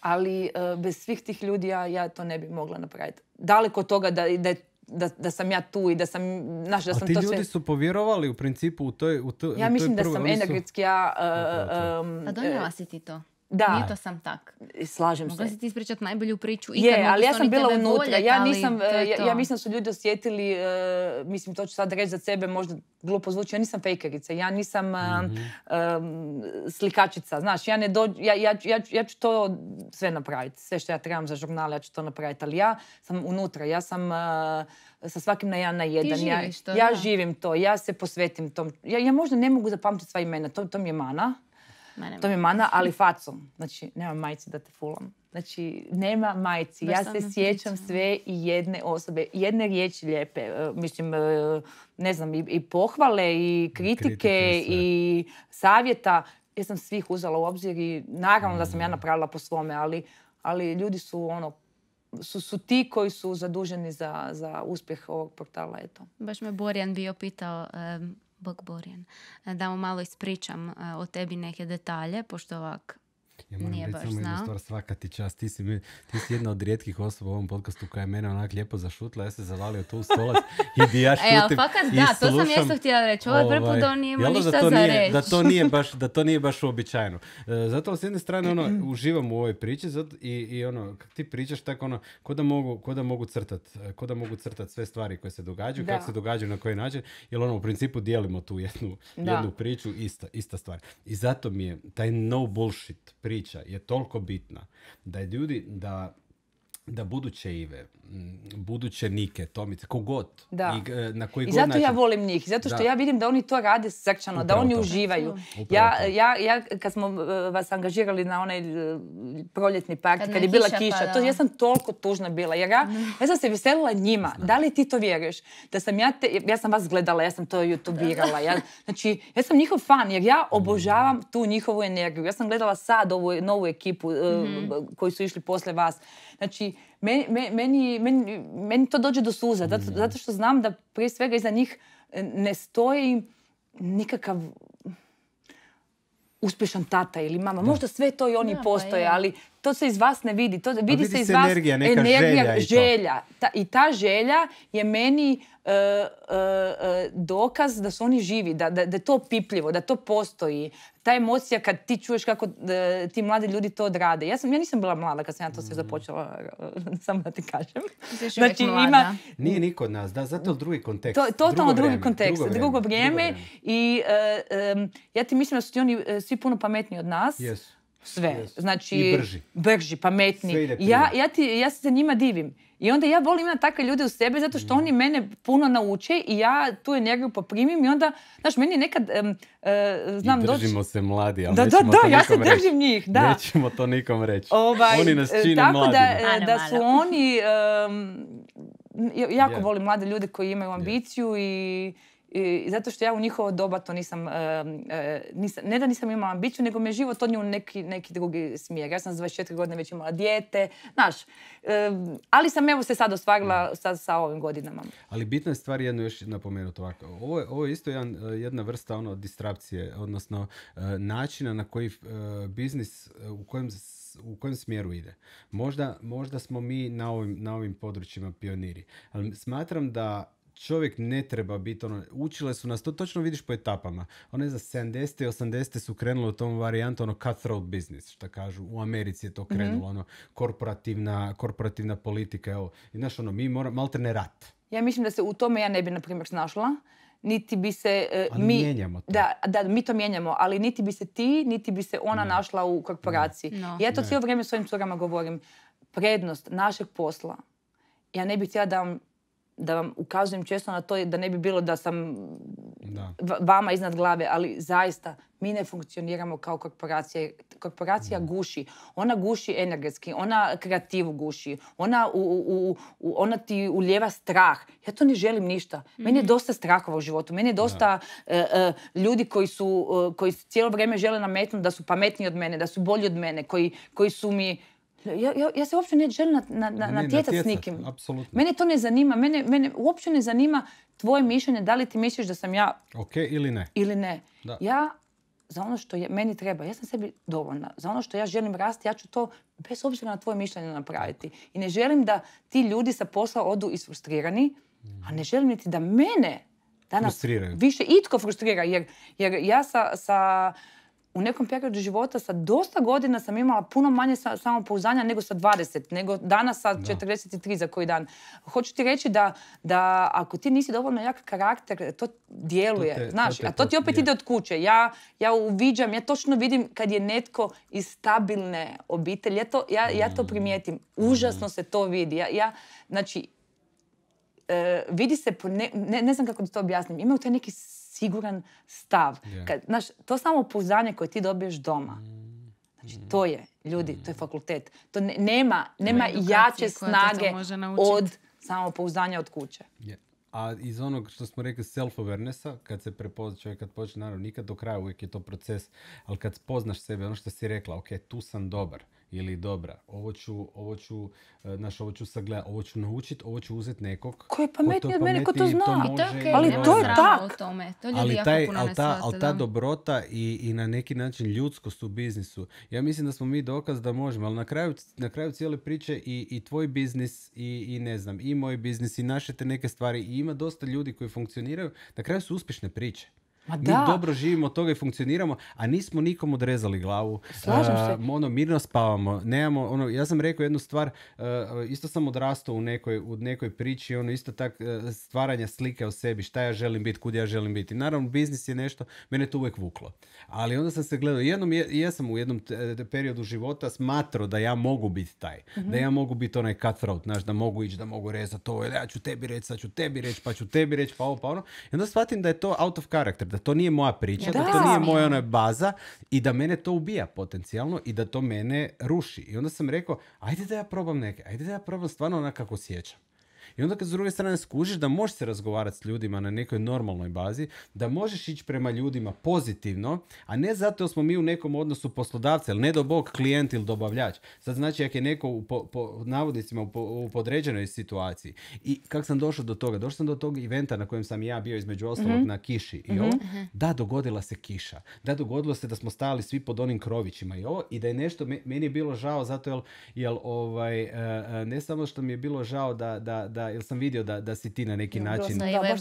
ali e, bez svih tih ljudi ja, to ne bi mogla napraviti. Daleko od toga da, da, sam ja tu i da sam... Znaš, da sam A ti ljudi su povjerovali u principu u toj... U ja mislim da sam energetski ja... E, uh, e, A pa donijela si ti to? Da. Nije to sam tak. Slažem se. Mogla si ti ispričat najbolju priču. je, ali ja sam bila unutra. ja, nisam, e, ja, mislim da su ljudi osjetili, e, mislim to ću sad reći za sebe, možda glupo zvuči, ja nisam fejkerica, ja nisam e, mhm. slikačica. Znaš, ja, ne ja, ću to sve napraviti. Sve što ja trebam za žurnale, ja ću to napraviti. Ali ja sam unutra, ja sam sa svakim na jedan na jedan. Ti živiš to, ja, živim to, ja se posvetim tom. Ja, možda ne mogu zapamtiti sva imena, to mi je mana to mi je mana, ali facom. Znači, nema majice da te fulam. Znači, nema majici. ja se sjećam sve i jedne osobe, jedne riječi lijepe. E, mislim, e, ne znam, i, pohvale, i kritike, i savjeta. Ja sam svih uzela u obzir i naravno da sam ja mm. napravila po svome, ali, ljudi su ono su, su ti koji su zaduženi za, za uspjeh ovog portala. Eto. Baš me Borjan bio pitao Bog Borjan, e, da vam malo ispričam e, o tebi neke detalje, pošto ovak ja moram Nije baš samo jednu stvar, svaka ti čast. Ti si, ti si jedna od rijetkih osoba u ovom podcastu koja je mene onak lijepo zašutila. Ja se zavalio tu u stolac i di ja šutim. E, ali fakat da, to sam jesto htjela reći. Ovo je prvo da on nije imao ništa za nije, reći. Da to nije baš, da to nije baš uobičajeno. E, zato s jedne strane ono, uživam u ovoj priči zato, i, i ono, kad ti pričaš tako ono, ko da mogu, ko da mogu crtat, e, ko da mogu crtat sve stvari koje se događaju, kako se događaju, na koji način, jer ono u principu dijelimo tu jednu, jednu priču, ista, ista stvar. I zato mi je taj no bullshit pri priča je toliko bitna da ljudi, da da buduće Ive, buduće Nike, Tomice, kogod. Da. I, e, na koji I god zato ja volim njih, zato što ja vidim da oni to rade srčano, da oni uživaju. Ja, ja, ja, kad smo e, vas angažirali na onaj e, proljetni park, kad, je bila kiša, kiša to, ja sam toliko tužna bila. Jer ja, ja sam se veselila njima. Da li ti to vjeruješ? Da sam ja, ja sam vas gledala, ja sam to youtubirala. Ja, znači, ja sam njihov fan jer ja obožavam tu njihovu energiju. Ja sam gledala sad ovu novu ekipu mm. koji su išli posle vas. Znači, meni, to dođe do suza, mhm. zato, što znam da prije svega iza njih ne stoji nikakav uspješan tata ili mama. Možda sve to i oni pa postoje, ali to se iz vas ne vidi. To pa vidi, se iz se vas energija, neka želja. I, ta, želja je meni uh, uh, dokaz da su oni živi, da, da, da je to pipljivo, da to postoji. Ta emocija kad ti čuješ kako ti mladi ljudi to odrade. Ja, sam, ja nisam bila mlada kad sam ja to sve mm. započela, samo da ti kažem. Znači, ima... Nije niko od nas, da, zato je drugi kontekst. To, totalno drugi kontekst, drugo vrijeme. I ja ti mislim da su ti oni svi puno pametniji od nas sve. Znači, I brži. pametni. Ja, ja, ti, ja se njima divim. I onda ja volim imati takve ljude u sebi zato što mhm. oni mene puno nauče i ja tu energiju poprimim i onda, znaš, meni nekad e, znam doći... I držimo se mladi, ali da, da, da, ja se držim njih, da. Nećemo to nikom reći. Ovaj, oni nas čine Tako da, e, da su oni... jako volim mlade ljude koji imaju ambiciju i i zato što ja u njihovo doba to nisam, ne da nisam imala ambiciju, nego mi je život odnio u neki, drugi smjer. Ja sam za 24 godine već imala dijete, znaš. Ali sam evo se sad ostvarila mm. sa ovim godinama. Ali bitna je stvar jedno još napomenuti ovako. Ovo je, isto e, jedna vrsta ono distrapcije, odnosno e, načina na koji e, biznis u kojem u kojem smjeru ide. Možda, možda smo mi na ovim, na ovim područjima pioniri. Ali smatram da čovjek ne treba biti ono, učile su nas, to točno vidiš po etapama. One za 70. i 80. su krenule u tom varijantu ono cutthroat business, što kažu. U Americi je to mhm. krenulo, ono korporativna, korporativna politika. Evo. I znaš, ono, mi moramo, malte ne rat. Ja mislim da se u tome ja ne bi, na primjer, snašla niti bi se uh, mi mijenjamo to. Da, da, mi to mijenjamo, ali niti bi se ti, niti bi se ona našla u korporaciji. No. No. Ja to cijelo vrijeme svojim curama govorim. Prednost našeg posla. Ja ne bih htjela da vam da vam ukazujem često na to da ne bi bilo da sam vama iznad glave, ali zaista mi ne funkcioniramo kao korporacija. Korporacija guši. Ona guši energetski, ona kreativu guši, ona, ti uljeva strah. Ja to ne želim ništa. Meni je mhm. dosta strahova u životu. Meni je dosta e, e, ljudi e, koji, cijelo vrijeme žele nametnuti da su pametniji od mene, da su bolji od mene, koji, koji su mi ja, se uopće ne želim na, natjecati s nikim. Mene to ne zanima. Mene, mene uopće ne zanima tvoje mišljenje. Da li ti misliš da sam ja... Ok ili ne. Ili ne. Ja za ono što je, meni treba. Ja sam sebi dovoljna. Za ono što ja želim rasti, ja ću to bez obzira na tvoje mišljenje napraviti. I ne želim da ti ljudi sa posla odu isfrustrirani, a ne želim niti da mene danas više itko frustrira. Jer, ja sa, sa u nekom periodu života sa dosta godina sam imala puno manje samopouzanja samopouzdanja nego sa 20, nego danas sa 43 za koji dan. Hoću ti reći da, ako ti nisi dovoljno jak karakter, to djeluje. znaš, a to ti opet ide od kuće. Ja, ja uviđam, ja točno vidim kad je netko iz stabilne obitelji. Ja to, mm. primijetim. Užasno mm. se to vidi. znači, e, vidi se, ne, znam kako to objasnim, imaju taj neki siguran stav. Kad, znaš, to samo pouzdanje koje ti dobiješ doma. Znači, mm. to je, ljudi, to je mm. fakultet. To nema, nema jače snage od samopouzdanja od kuće. A iz onog što smo rekli self-awarenessa, kad se prepozna čovjek, kad počne, naravno nikad do kraja uvijek je to proces, ali kad spoznaš sebe, ono što si rekla, ok, tu sam dobar, ili dobra, ovo ću, ovo ću, e, znaš, ovo ću sagledati, ovo ću naučit, ovo ću uzet nekog. Ko je pametniji od mene, ko to zna. I ali to je tak. ali ta, dobrota i, na neki način ljudskost u biznisu. Ja mislim da smo mi dokaz da možemo, ali na kraju, cijele priče i, tvoj biznis i, i ne znam, i moj biznis i naše te neke stvari i ima dosta ljudi koji funkcioniraju, na kraju su uspješne priče. Ma da. Mi dobro živimo od toga i funkcioniramo, a nismo nikom odrezali glavu. Slažem ono, mirno spavamo. Nemamo, ono, ja sam rekao jednu stvar, eh, isto sam odrastao u nekoj, u nekoj priči, ono, isto tak uh, stvaranja slike o sebi, šta ja želim biti, kud ja želim biti. Naravno, biznis je nešto, mene to uvijek vuklo. Ali onda sam se gledao, jednom, jesam u jednom periodu života smatrao da ja mogu biti taj, mhm. da ja mogu biti onaj cutthroat, znaš, da mogu ići, da mogu rezati to, ja ću tebi reći, sad ću tebi reći, pa ću tebi reći, pa ovo, pa ono. I onda shvatim da je to out of character, da to nije moja priča, da, to nije moja ona baza i da mene to ubija potencijalno i da to mene ruši. I onda sam rekao, ajde da ja probam neke, ajde da ja probam stvarno onako kako osjećam i onda kad s druge strane skužiš da možeš se razgovarati s ljudima na nekoj normalnoj bazi, da možeš ići prema ljudima pozitivno, a ne zato smo mi u nekom odnosu poslodavca, ili ne do bog klijent ili dobavljač. Sad znači ako je neko u navodnicima u, podređenoj situaciji. I kako sam došao do toga? Došao sam do tog eventa na kojem sam ja bio između ostalog mhm. na kiši i mm Da, dogodila se kiša. Da, dogodilo se da smo stali svi pod onim krovićima i ovo. I da je nešto, meni je bilo žao zato jer ovaj, e, e, ne samo što mi je bilo žao da, da jer sam vidio da, da si ti na neki način da, baš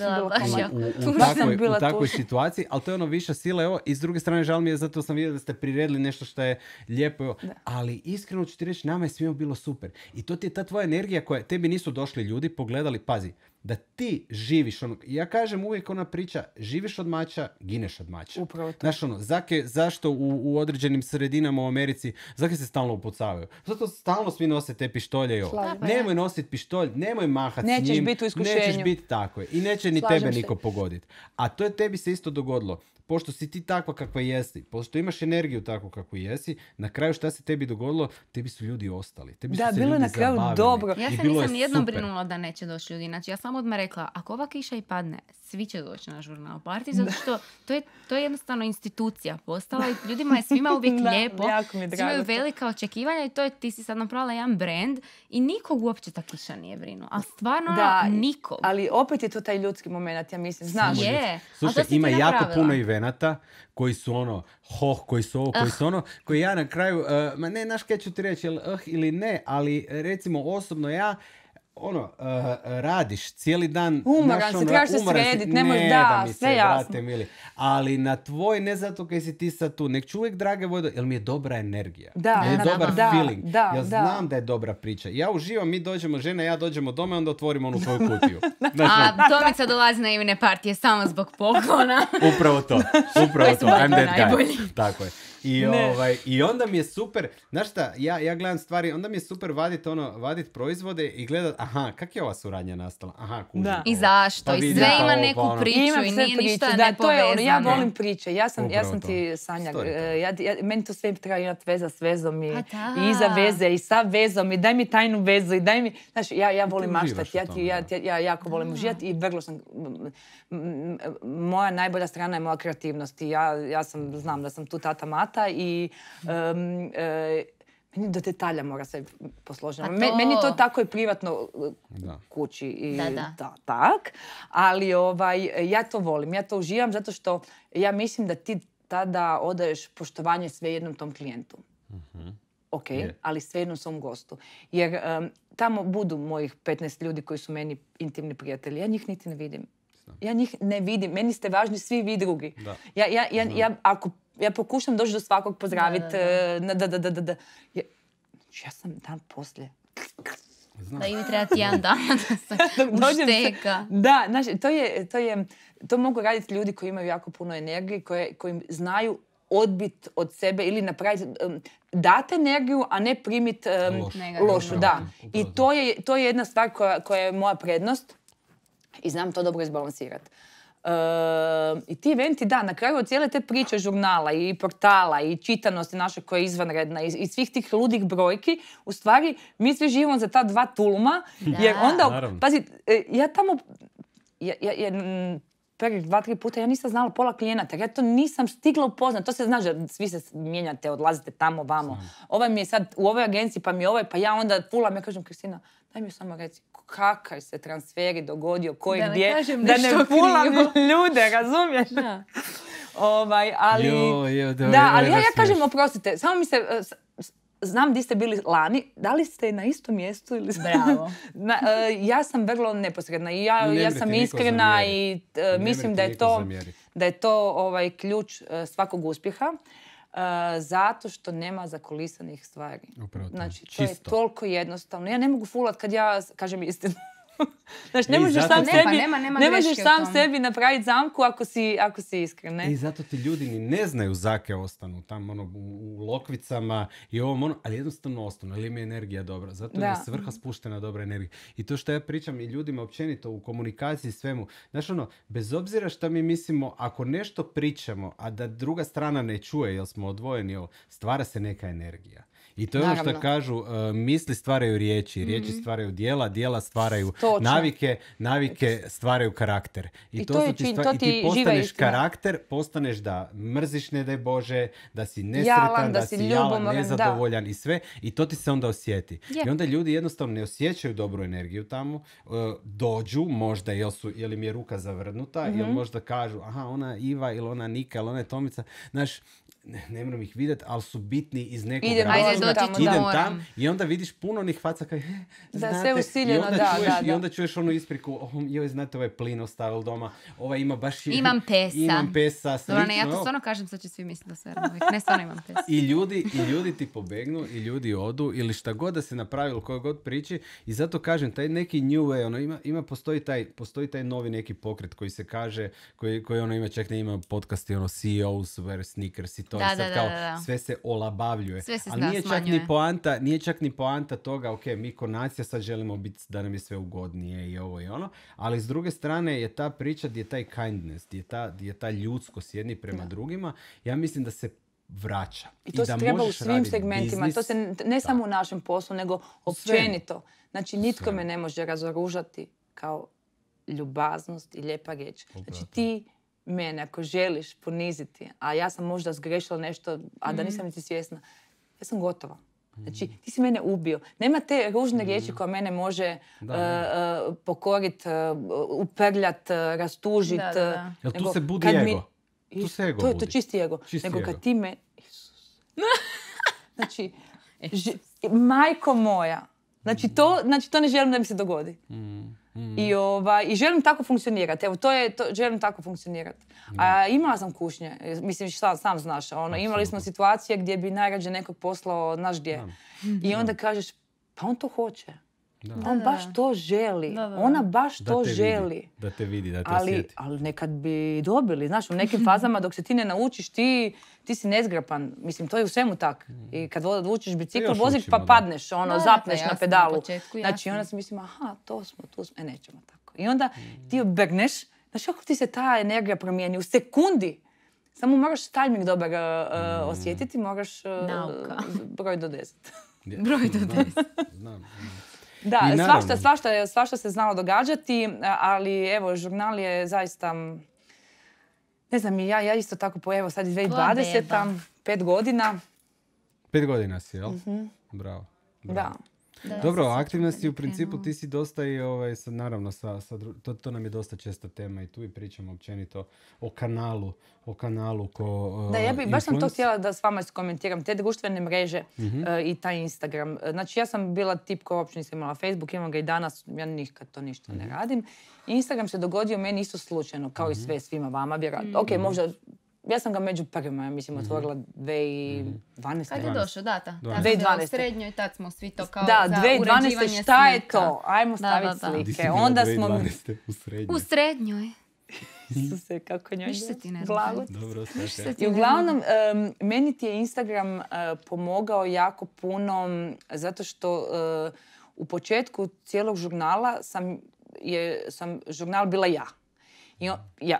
u, takvoj, u situaciji, ali to je ono viša sila. Evo, i s druge strane, žal mi je, zato sam vidio da ste priredili nešto što je lijepo. Ali iskreno ću ti reći, nama je svima bilo super. I to ti je ta tvoja energija koja, tebi nisu došli ljudi, pogledali, pazi, da ti živiš ono, ja kažem uvijek ona priča, živiš od mača, gineš od mača. Znaš ono, zake, zašto u, u određenim sredinama u Americi, zašto se stalno upucavaju? Zato stalno svi nose te pištolje i Nemoj nositi pištolj, nemoj mahat nećeš s njim. Nećeš biti u iskušenju. Nećeš biti tako I neće ni tebe niko pogoditi. A to je tebi se isto dogodilo pošto si ti takva kakva jesi, pošto imaš energiju takvu kakvu jesi, na kraju šta se tebi dogodilo, tebi su ljudi ostali. Tebi da, su se bilo ljudi na kraju zabavili. dobro. Ja se nisam jednom brinula da neće doći ljudi. Znači, ja sam odmah rekla, ako ova kiša i padne, svi će doći na žurnal party, zato što to je, to je jednostavno institucija postala i ljudima je svima uvijek da, lijepo. Imaju velika očekivanja i to je, ti si sad napravila jedan brand i nikog uopće ta kiša nije brinula. A stvarno da, nikog. Ali opet je to taj ljudski moment, ja mislim. Znaš, je. Slušaj, ima jako puno nata koji su ono, hoh, koji su ovo, koji su ah. ono, koji ja na kraju, uh, ma ne, naš kaj ću ti reći, uh, ili ne, ali recimo osobno ja, ono, eh, radiš cijeli dan. Umoran si, trebaš se ne, nemoj, da, se, Brate, mili. Ali na tvoj, ne zato kaj si ti sad tu, nek ću uvijek, drage vojdo, jer mi je dobra energija. Da, je dobar da, feeling. ja znam da je dobra priča. Ja uživam, mi dođemo, žena ja dođemo doma i onda otvorimo onu tvoju kutiju. Ono. A Tomica dolazi na imene partije samo zbog poklona. upravo to, upravo to. Tako je. I, ovaj, I onda mi je super, znaš šta, ja, ja gledam stvari, onda mi je super vadit, ono, vadit proizvode i gledat, aha, kak je ova suradnja nastala? Aha, I zašto? Pa I sve pa ima neku pa ono. priču i, ništa da, to je ono, ja volim priče. Ja sam, ja sam ti Sanja, eh, ja, ja, meni to sve treba imati veza s vezom i, pa i iza veze i sa vezom i daj mi tajnu vezu i daj mi, znaš, ja, ja volim maštati, ja, ja, ja jako volim uživati i vrlo sam, moja najbolja strana je moja kreativnost i ja, ja sam, znam da sam tu tata mat rata i e, meni do detalja mora se posložiti. Pa meni to tako je privatno e, kući tak. Ali ovaj, ja to volim, ja to uživam zato što ja mislim da ti tada odaješ poštovanje sve jednom tom klijentu. Mhm. Ok, ali sve svom gostu. Jer tamo budu mojih 15 ljudi koji su meni intimni prijatelji. Ja njih niti ne vidim. Ja njih ne vidim. Meni ste važni svi vi drugi. ja, ako ja pokušam doći do svakog pozdraviti. Da, eh, da, da, da, da. da. Ja, ja sam dan poslije. Znam. Da i treba jedan dan da se ušteka. Da, znaš, to, je, to, je, to mogu raditi ljudi koji imaju jako puno energije, koje, koji znaju odbit od sebe ili napraviti, um, dati energiju, a ne primiti lošu. lošu. Da. I to je, to je jedna stvar koja, koja je moja prednost i znam to dobro izbalansirati. Ehm, I ti eventi, da, na kraju od cijele te priče žurnala i portala i čitanosti naše koja je izvanredna i, svih tih ludih brojki, u stvari mi svi živimo za ta dva tuluma, jer onda, pazi, e, ja tamo, ja, dva, tri puta ja nisam znala pola klijenata, ja to nisam stigla upoznat. To se da svi se mijenjate, odlazite tamo, vamo. Ovaj mi je sad u ovoj agenciji, pa mi je ovaj, pa ja onda fulam, ja kažem, Kristina, daj mi samo reci, kakav se transferi dogodio, koji gdje, da ne pulam ljude, razumiješ? Da. Ovaj, ali, da, ali ja, kažem, oprostite, samo mi se, e, znam di ste bili lani, da li ste na istom mjestu ili Bravo. E, ja sam vrlo neposredna i ja, sam iskrena i e, mislim da je to, da je to ovaj ključ svakog uspjeha. E, zato što nema zakulisanih stvari. Znači, to je toliko jednostavno. Ja ne mogu fulat kad ja kažem istinu. znači, ne možeš sam, sebi, ne možeš sam sebi napraviti zamku ako si, ako iskren. Ne? I zato ti ljudi ni ne znaju zake ostanu tamo ono, u, lokvicama i ovom ono, ali jednostavno ostanu, ali im je energija dobra. Zato je svrha spuštena dobra energija. I to što ja pričam i ljudima općenito u komunikaciji svemu, znaš ono, bez obzira što mi mislimo, ako nešto pričamo, a da druga strana ne čuje, jer smo odvojeni, stvara se neka energija. I to je ono što kažu, e, misli stvaraju riječi, riječi mhm. stvaraju dijela, dijela stvaraju navike, navike stvaraju karakter. I, to, to je, ti, I ti postaneš karakter, postaneš da mrziš, ne daj Bože, da si nesretan, da, si ljubomoran, nezadovoljan i sve. I to ti se onda osjeti. I onda ljudi jednostavno ne osjećaju dobru energiju tamo, e, dođu možda jel, su, jel im je ruka zavrnuta, mm jel mhm. možda kažu aha ona Iva ili ona Nika ili ona je Tomica. Znaš, ne, ne moram ih vidjeti, ali su bitni iz nekog idem, razloga. Ajde, tamo, idem da, tam i onda vidiš puno onih faca kaj, da, sve usiljeno, i da, čuješ, da, da. I onda čuješ onu ispriku, oh, joj, znate, ovaj plin ostavio doma, ovaj ima baš... Imam pesa. Imam pesa, slično. Dobro, ne, ja to stvarno kažem, sad će svi misliti da sve ramovih. Ne, stvarno imam pesa. I ljudi, I ljudi ti pobegnu, i ljudi odu, ili šta god da se napravilo, koje god priči. I zato kažem, taj neki new way, ono, ima, ima postoji, taj, postoji taj novi neki pokret koji se kaže, koji, koji ono ima, čak ne ima podcast, ono, CEOs where sneakers i to da, je sad kao sve se olabavljuje. Sve Ali nije čak, ni poanta, nije čak ni poanta toga, ok, mi ko nacija sad želimo biti da nam je sve ugodnije i ovo i ono, ali s druge strane je ta priča gdje je taj kindness, gdje je ta, gdje je ta ljudskost jedni prema drugima, ja mislim da se vraća. I to I da se treba u svim segmentima. To se ne, samo u našem poslu, nego općenito. Znači, nitko me ne može razoružati kao ljubaznost i lijepa riječ. Znači, ti mene ako želiš poniziti, a ja sam možda zgrešila nešto, a da mhm. nisam niti svjesna, ja sam gotova. Mhm. Znači, ti si mene ubio. Nema te ružne riječi mhm. koja mene može pokorit, rastužit. tu se budi ego? Tu se ego to je čisti ego. Čisti Nego kad ti me... znači, e. majko moja. Znači, znači to, ne želim da mi se dogodi. Mm. Ovaj, I, želim tako funkcionirati. Evo, to je, to, želim tako funkcionirati. A imala sam kušnje. E, mislim, šta, sam znaš. Ono, imali smo situacije gdje bi najrađe nekog poslao, znaš gdje. I onda kažeš, pa on to hoće. On baš to želi. Ona baš to želi. Da te vidi, da te ali, osjeti. Ali nekad bi dobili. Znaš, u nekim fazama dok se ti ne naučiš, ti, ti si nezgrapan. Mislim, to je u svemu tak. I kad odvučiš bicikl, voziš pa padneš, ono, zapneš na pedalu. znači, onda si mislim, aha, to smo, tu smo. E, nećemo tako. I onda ti obrneš. Znaš, kako ti se ta energija promijeni? U sekundi. Samo moraš timing dobar e, mm. osjetiti, moraš e, broj do deset. broj do deset. Znam, znam. Da, svašta, svašta, svašta se znalo događati, ali evo, žurnal je zaista... Ne znam, ja, ja isto tako, po, evo sad je 2020 pet godina. Pet godina si, jel? Mm-hmm. Bravo. Da. Dobro, aktivnosti u principu ti si dosta i ovaj, sad, naravno, sa, sa, to, to nam je dosta česta tema i tu i pričamo općenito o kanalu, o kanalu ko Da, ja eh, bi, baš sam to htjela da s vama skomentiram, te društvene mreže mhm. eh, i taj Instagram. Eh, znači, ja sam bila tip koja uopće nisam imala Facebook, imam ga i danas, ja nikad to ništa ne mhm. radim. Instagram se dogodio meni isto slučajno, kao i mhm. sve svima vama, vjerojatno. Ok, možda ja sam ga među prvima, ja mislim, mhm. otvorila 2012. Mhm. Kad je došao, da, ta. 2012. U srednjoj, tad smo svi to kao da, za 2012. šta je to? Ajmo staviti da, da, da. slike. Onda smo... 2012. u srednjoj. U srednjoj. Isuse, kako njoj se ti ne Dobro, I uglavnom, meni ti je Instagram e, pomogao jako puno zato što e, u početku cijelog žurnala sam, je, sam žurnal bila ja ja,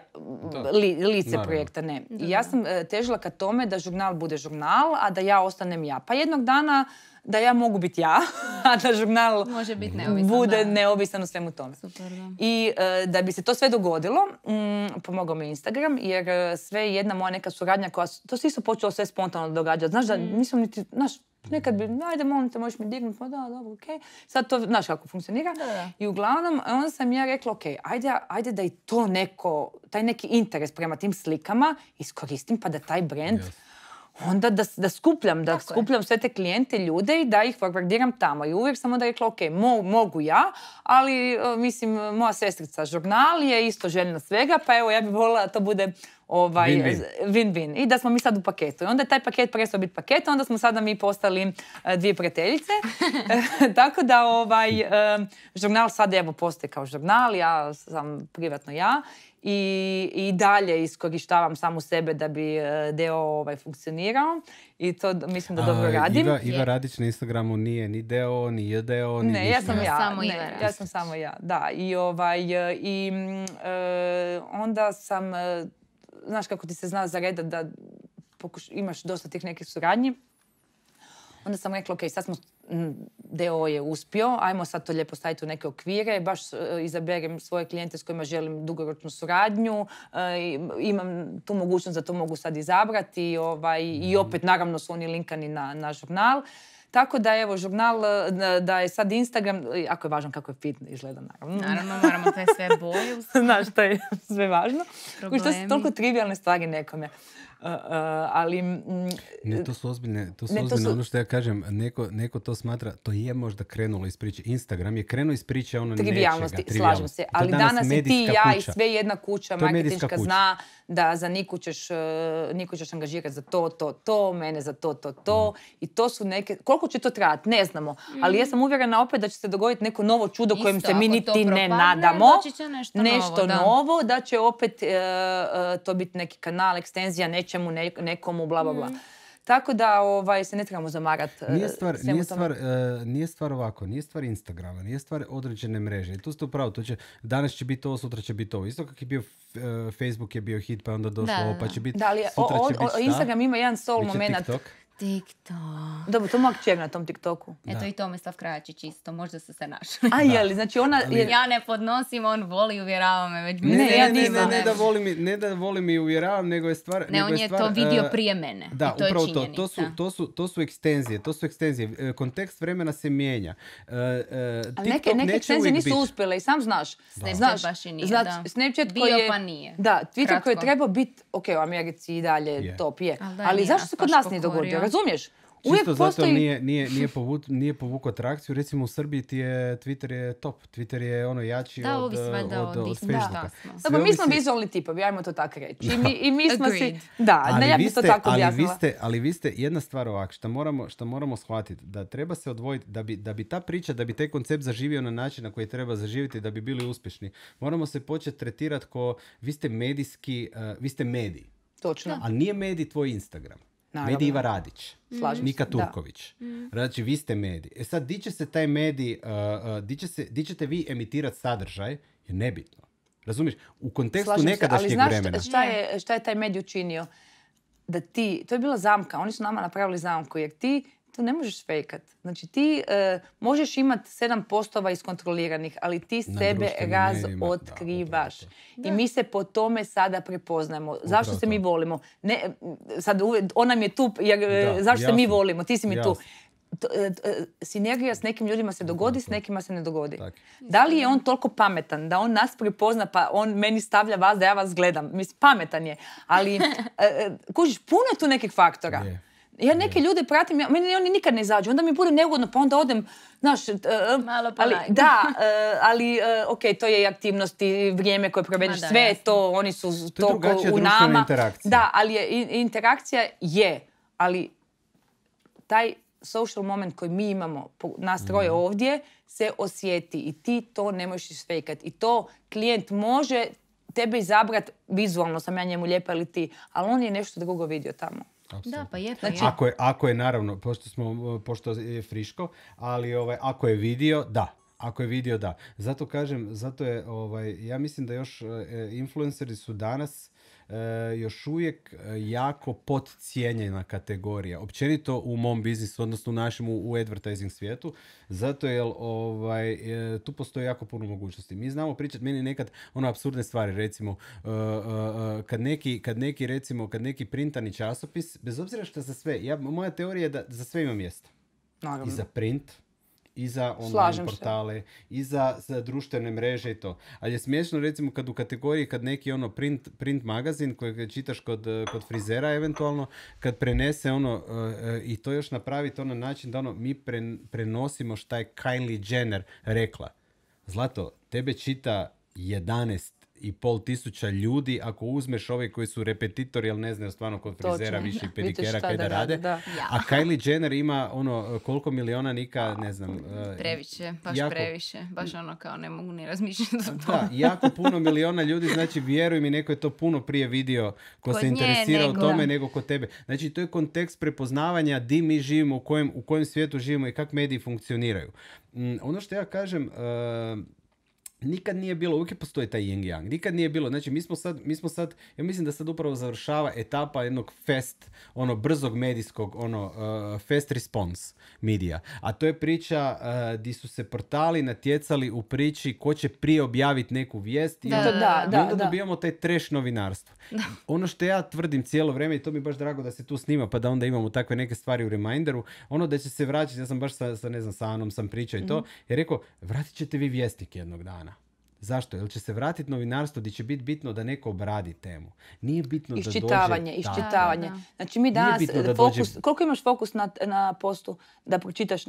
lice projekta, ne. I ja sam e, težila ka tome da žurnal bude žurnal, a da ja ostanem ja. Pa jednog dana da ja mogu biti ja, a da žurnal Može biti bude neovisan u svemu tome. Super, I e, da bi se to sve dogodilo, mm, pomogao mi Instagram, jer e, sve jedna moja neka suradnja koja, to se isto počelo sve spontano događati. Znaš da mm. nisam niti, znaš, Nekad bi, ajde, molim te, možeš mi dignut, pa da, dobro, okej. Sad to, znaš kako funkcionira. I uglavnom, onda sam ja rekla, okej, ajde, ajde da i to neko, taj neki interes prema tim slikama iskoristim pa da taj brand onda da, skupljam, da skupljam sve te klijente, ljude i da ih forwardiram tamo. I uvijek sam onda rekla, ok, mogu ja, ali e, mislim, moja sestrica žurnal je isto željna svega, pa evo ja bih volila da to bude ovaj, win-win. I da smo mi sad u paketu. I onda je taj paket prestao biti paket, onda smo sada mi postali e, dvije prijateljice. E, tako da ovaj, e, žurnal sad evo postoji kao žurnal, ja sam privatno ja. I, dalje iskorištavam samo sebe da bi deo ovaj, funkcionirao i to mislim da dobro radim. Iva, Radić na Instagramu nije ni deo, ni deo ni Ne, ja sam ja. Samo ja sam samo ja, da. I, ovaj, i onda sam znaš kako ti se zna reda da imaš dosta tih nekih suradnji. Onda sam rekla, ok, sad smo, DO je uspio, ajmo sad to lijepo staviti u neke okvire, baš e, izaberem svoje klijente s kojima želim dugoročnu suradnju, e, imam tu mogućnost da to mogu sad izabrati ovaj, i opet naravno su oni linkani na, na žurnal. Tako da evo, žurnal e, da je sad Instagram, e, ako je važno kako je fit izgleda naravno. Naravno, moramo sve boje. Znaš, to je sve važno. Problemi. Što su toliko trivialne stvari nekome ali... ne, e, to su ozbiljne, to su ne, ozbiljne. ono što ja kažem, neko, to smatra, to je možda krenulo iz priče. Instagram je krenuo iz priče, ono trivialnosti, Slažem se, ali danas, i ti, ja i sve jedna kuća marketinška zna da za Niku ćeš, e, Niku ćeš angažirati za to, to, to, mene za to, to, to. I to su neke, koliko će to trajati, ne znamo. Ali ja sam mm. uvjerena opet da će se dogoditi neko novo čudo kojem se mi niti ne nadamo. nešto, novo, da. će opet e, to biti neki kanal, ekstenzija, neće čemu nekomu, bla, bla, bla. Mm. Tako da ovaj, se ne trebamo zamarati. Nije e, stvar, nije, e, nije stvar ovako, nije stvar Instagrama, nije stvar određene mreže. I tu ste upravo, to će, danas će biti ovo, sutra će biti ovo. Isto kako je bio e, Facebook je bio hit, pa onda došlo ovo, pa će biti, sutra će biti Instagram ima jedan sol moment. TikTok TikTok. Dobro, to moja kćer na tom TikToku. Eto da. i Tomislav Krajačić isto, možda su se našli. A je li, znači ona... Ja ne podnosim, on voli, uvjerava me. Već ne, ne, ne, ne, da volim, ne i uvjeravam, nego je stvar... Ne, on je, to vidio e, prije mene. Da, I to upravo to. To su, ekstenzije, to su ekstenzije. E, kontekst vremena se mijenja. E, Ali neke, neke ekstenzije nisu uspjele i sam znaš. Snapchat znaš, baš i nije, Snapchat je... pa nije. Da, Twitter koji je trebao biti, ok, u Americi i dalje top je. Ali zašto se kod nas nije dogodio? Razumiješ? Uvijek Čisto zato nije, nije, nije, nije povukao trakciju. Recimo u Srbiji ti je Twitter je top. Twitter je ono jači da, od, od, od, od Facebooka. Da, da. mi smo vizualni tipovi, ajmo to tako reći. I mi, i mi smo si... Da, ali ne, to tako ali Vi ste, ali vi ste, jedna stvar ovak, što moramo, što moramo shvatiti, da treba se odvojiti, da bi, da bi ta priča, da bi taj koncept zaživio na način na koji treba zaživjeti, da bi bili uspješni. Moramo se početi tretirati ko vi ste medijski, uh, vi ste mediji. Točno. A nije medij tvoj Instagram. Naravno. Medij Iva Radić, mm. Slažim Turković. Mm. Znači, vi ste mediji. E sad, di će se taj medij, uh, uh, di, se, ćete vi emitirati sadržaj, je nebitno. Razumiješ? U kontekstu nekadašnjeg se, ali Šta je, šta je taj medij učinio? Da ti, to je bila zamka, oni su nama napravili zamku, jer ti to ne možeš fejkat. Znači ti e, možeš imati 7% iskontroliranih, ali ti sebe razotkrivaš. otkrivaš I mi se po tome sada prepoznajemo. zašto se mi volimo? Ne, on nam je tu, jer zašto se mi volimo? Ti si mi tu. E, e, sinergija s nekim ljudima se dogodi, s nekima se ne dogodi. Da li je on toliko pametan da on nas prepozna pa on meni stavlja vas da ja vas gledam? Mislim, pametan je. Ali, kužiš, puno je tu nekih faktora. Ja neke mm. ljude pratim, ja, meni oni nikad ne izađu, onda mi bude neugodno, pa onda odem, znaš... E, e, Malo ali, Da, e, ali ok, to je i aktivnost i vrijeme koje provedeš, sve to, oni su to, u nama. interakcija. Da, ali interakcija je, ali taj social moment koji mi imamo, nas troje mm. ovdje, se osjeti i ti to ne možeš isfejkat. I to klijent može tebe izabrati, vizualno sam ja njemu lijepa ili ti, ali on je nešto drugo vidio tamo. Da, pa je, pa znači, ako je. Ako je, naravno, pošto, smo, pošto je friško, ali ovaj, ako je vidio, da. Ako je vidio, da. Zato kažem, zato je, ovaj, ja mislim da još e, e, influenceri su danas E, još uvijek e, jako podcijenjena kategorija. Općenito u mom biznisu, odnosno u našem u advertising svijetu, zato jer ovaj, e, tu postoji jako puno mogućnosti. Mi znamo pričati, meni nekad ono absurdne stvari, recimo, kad neki, kad neki recimo, kad neki printani časopis, bez obzira što za sve, ja, moja teorija je da za sve ima mjesta. I za print, i za online portale, i za, za, društvene mreže i to. Ali je smiješno recimo kad u kategoriji kad neki ono print, print magazin kojeg čitaš kod, kod frizera eventualno, kad prenese ono e, e, i to još napravi to ono na način da ono mi prenosimo šta je Kylie Jenner rekla. Zlato, tebe čita 11 i pol tisuća ljudi ako uzmeš ove koji su repetitori, ali ne znaju stvarno kod frizera više pedikera kaj da, rade. A Kylie Jenner ima ono koliko miliona nika, ne znam. E, previše, baš jako, previše. Baš ono kao ne mogu ni razmišljati jako puno miliona ljudi, znači vjeruj mi, neko je to puno prije vidio ko se interesira o tome nego kod tebe. Znači to je kontekst prepoznavanja di mi živimo, u kojem, u kojem svijetu živimo i kak mediji funkcioniraju. Mm, ono što ja kažem, e, nikad nije bilo, uvijek postoji taj yin yang, nikad nije bilo, znači mi smo sad, ja mislim da sad upravo završava etapa jednog fest, ono brzog medijskog, ono uh, fest response medija, a to je priča uh, di su se portali natjecali u priči ko će prije objaviti neku vijest da, i onda, da, da, dobijamo taj treš novinarstvo. Ono što ja tvrdim cijelo vrijeme i to mi je baš drago da se tu snima pa da onda imamo takve neke stvari u reminderu, ono da će se vraćati, ja sam baš sa, ne znam, sa Anom sam pričao i to, mm je rekao, vratit ćete vi vijestnik jednog dana. Zašto? Jer će se vratiti novinarstvo gdje će biti bitno da neko obradi temu. Nije bitno iščitavanje, da dođe... Iščitavanje. iščitavanje. Znači mi danas... Da eh, Koliko imaš fokus na, na postu da pročitaš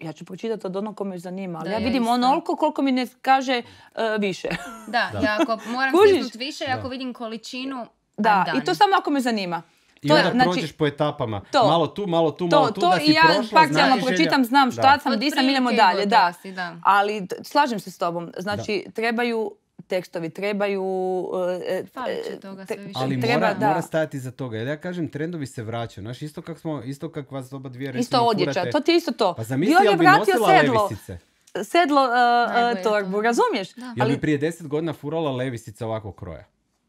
ja ću pročitati od onog ko me zanima, ali ja vidim onoliko koliko mi ne kaže eh, više. Da, ja ako moram više, ako vidim količinu... Da, i to samo ako me zanima. I to, onda znači, prođeš po etapama. To, malo tu, malo tu, malo tu, to, da si i ja prošla, parcijalno pročitam, znam da. šta sam, di sam, idemo dalje. Da. Si, da. Ali slažem se s tobom. Znači, da. trebaju tekstovi, trebaju... Uh, e, će e, toga sve više. Ali treba, mora, mora stajati iza toga. Jer ja kažem, trendovi se vraćaju. Znaš, isto kak, smo, isto kak vas oba dvije recimo Isto odjeća, to ti je isto to. Pa zamisli, jel bi nosila sedlo. levisice? sedlo uh, uh torbu, razumiješ? Da. Ali... Jel bi prije deset godina furala levisica ovako kroja?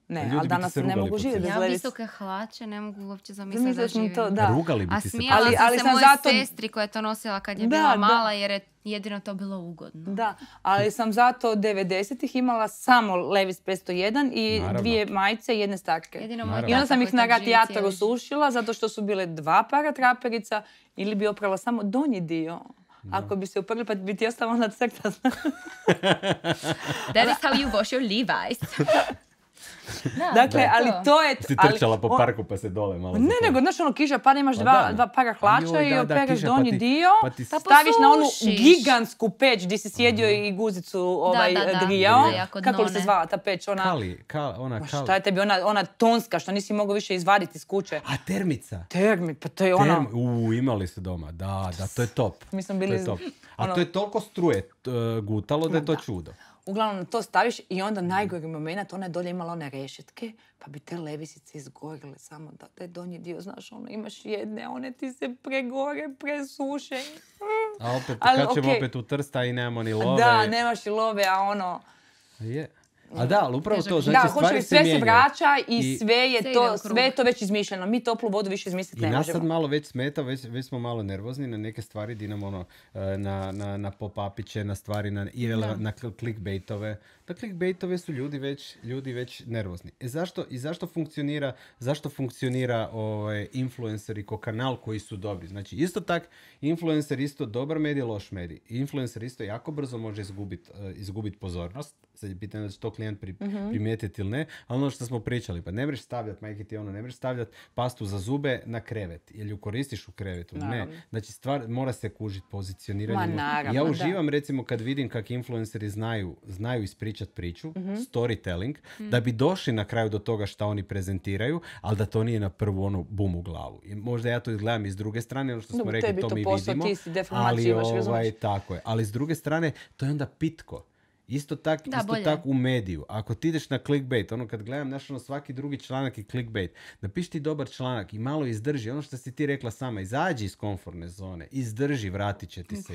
Pa ne, ali danas ne mogu živjeti bez Ja visoke hlače, ne mogu uopće zamisliti da živim. To, da. Rugali bi ti se. smijala ali, sam se zato... sestri koja je to nosila kad je bila mala jer je jedino to bilo ugodno. Da, ali sam zato 90-ih imala samo Levis 501 i dvije majice i jedne starke. I onda sam ih na radijatoru sušila zato što su bile dva para traperica ili bi oprala samo donji dio. Ako bi se uprli, pa bi ti ostala ona crta. That is how you wash your Levi's. dakle, ali to je... Si trčala po parku pa se dole malo... Ne, nego, znaš, ono kiša pada, imaš dva, dva para hlača i opegaš pa donji dio, pa, pa staviš na onu gigantsku peć gdje si sjedio mhm. i guzicu ovaj, grijao. Kako li se zvala ta peć? Ona, kali, ona kali. Šta je tebi, ona, tonska što nisi mogao više izvaditi iz kuće. A termica? Termi, pa to je ona... U, imali se doma, da, da, to je top. Mi bili... A ono- to je toliko struje e, gutalo da je to čudo. Uglavnom to staviš i onda mhm. najgori moment, ona je dolje imala one rešetke, pa bi te levisice izgorile samo da taj donji dio, znaš, ono imaš jedne, one ti se pregore, presuše. A opet, Ali, kad ćemo opet u trsta i nemamo ni love. Da, nemaš i love, a ono... A da, ali upravo to. Znači, da, sve se vraća i, sve je to, sve je to već izmišljeno. Mi toplu vodu više izmisliti ne možemo. I nas sad malo već smeta, već, smo malo nervozni na neke stvari, di ono, e, na, na, na pop-upiće, na stvari, na, na clickbaitove. Da pa clickbaitove su ljudi već, ljudi već nervozni. E zašto, I zašto funkcionira, zašto funkcionira ovaj, influencer i ko kanal koji su dobri? Znači isto tak, influencer isto dobar medij, loš medij. Influencer isto jako brzo može izgubiti e, izgubit pozornost. Sad je pitanje da će to klijent pri, mhm. primijetiti ili ne. Ali ono što smo pričali, pa ne mreš stavljati, majke ti ono, ne mreš stavljati pastu za zube na krevet. Jel ju koristiš u krevetu. Ne. Znači stvar mora se kužiti pozicioniranje. ja uživam recimo kad vidim kak influenceri znaju, znaju ispričati ispričati priču, mhm. storytelling, mhm. da bi došli na kraju do toga šta oni prezentiraju, ali da to nije na prvu onu bum u glavu. I možda ja to izgledam i s druge strane, ono što smo rekli, to, to mi vidimo. ali, ovaj, tako je. ali s druge strane, to je onda pitko. Isto tako isto u mediju. Ako ti ideš na clickbait, ono kad gledam, ono svaki drugi članak i clickbait. Napiši ti dobar članak i malo izdrži. Ono što si ti rekla sama, izađi iz komforne zone, izdrži, vratit će ti se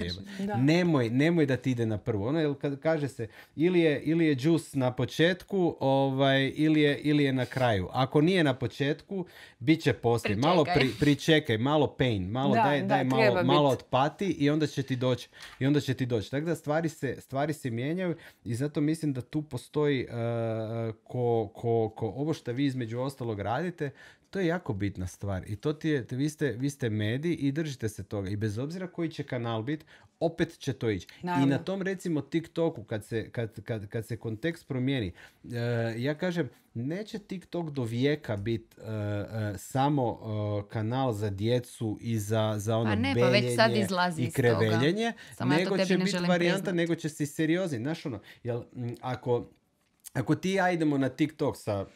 Nemoj, nemoj da ti ide na prvo Ono, je, kad kaže se, ili je, ili je na početku, ovaj, ili je, ili je na kraju. Ako nije na početku, bit će poslije. Malo pri, pričekaj, malo pain, malo da, daj, daj malo, malo, otpati i onda će ti doći. I onda će ti doći. Tako da stvari se, stvari se mijenjaju i zato mislim da tu postoji eh, eh, ko, ko, ko ovo što vi između ostalog radite, to je jako bitna stvar i to ti je, vi ste, vi ste mediji i držite se toga i bez obzira koji će kanal biti, opet će to ići. I na tom recimo TikToku kad se, kad, kad, kad se kontekst promijeni, eh, ja kažem neće TikTok do vijeka biti eh, eh, samo kanal za djecu i za, za ono pa, pa već i kreveljenje, nego će biti varijanta, nego će se i seriozni. ono, jel, ako, ako ti ja idemo na TikTok sa